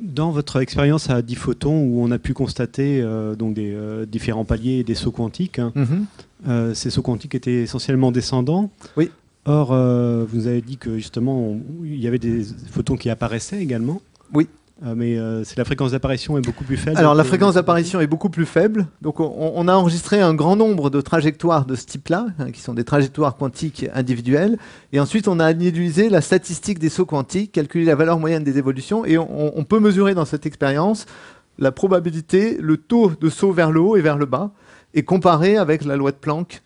dans votre expérience à photons, où on a pu constater euh, donc des euh, différents paliers et des sauts quantiques, hein. mhm. euh, ces sauts quantiques étaient essentiellement descendants. Oui. Or, vous avez dit que justement, il y avait des photons qui apparaissaient également. Oui. Euh, mais euh, la fréquence d'apparition est beaucoup plus faible. Alors la euh, fréquence d'apparition est beaucoup plus faible. Donc on, a enregistré un grand nombre de trajectoires de ce type-là, hein, qui sont des trajectoires quantiques individuelles. Et ensuite on a analysé la statistique des sauts quantiques, calculé la valeur moyenne des évolutions, et on, peut mesurer dans cette expérience la probabilité, le taux de saut vers le haut et vers le bas et comparer avec la loi de Planck,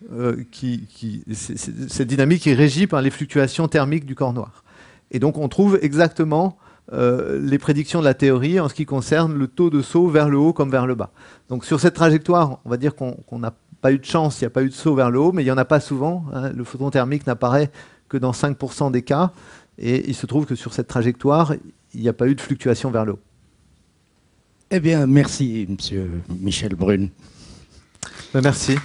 qui, qui cette dynamique est régie par les fluctuations thermiques du corps noir. Et donc on trouve exactement euh, les prédictions de la théorie en ce qui concerne le taux de saut vers le haut comme vers le bas. Donc sur cette trajectoire, on va dire qu'on n'a pas eu de chance, il n'y a pas eu de saut vers le haut, mais il n'y en a pas souvent. Hein. Le photon thermique n'apparaît que dans 5% des cas, et il se trouve que sur cette trajectoire, il n'y a pas eu de fluctuation vers le haut. Eh bien, merci, monsieur Michel Brune. Ben, merci.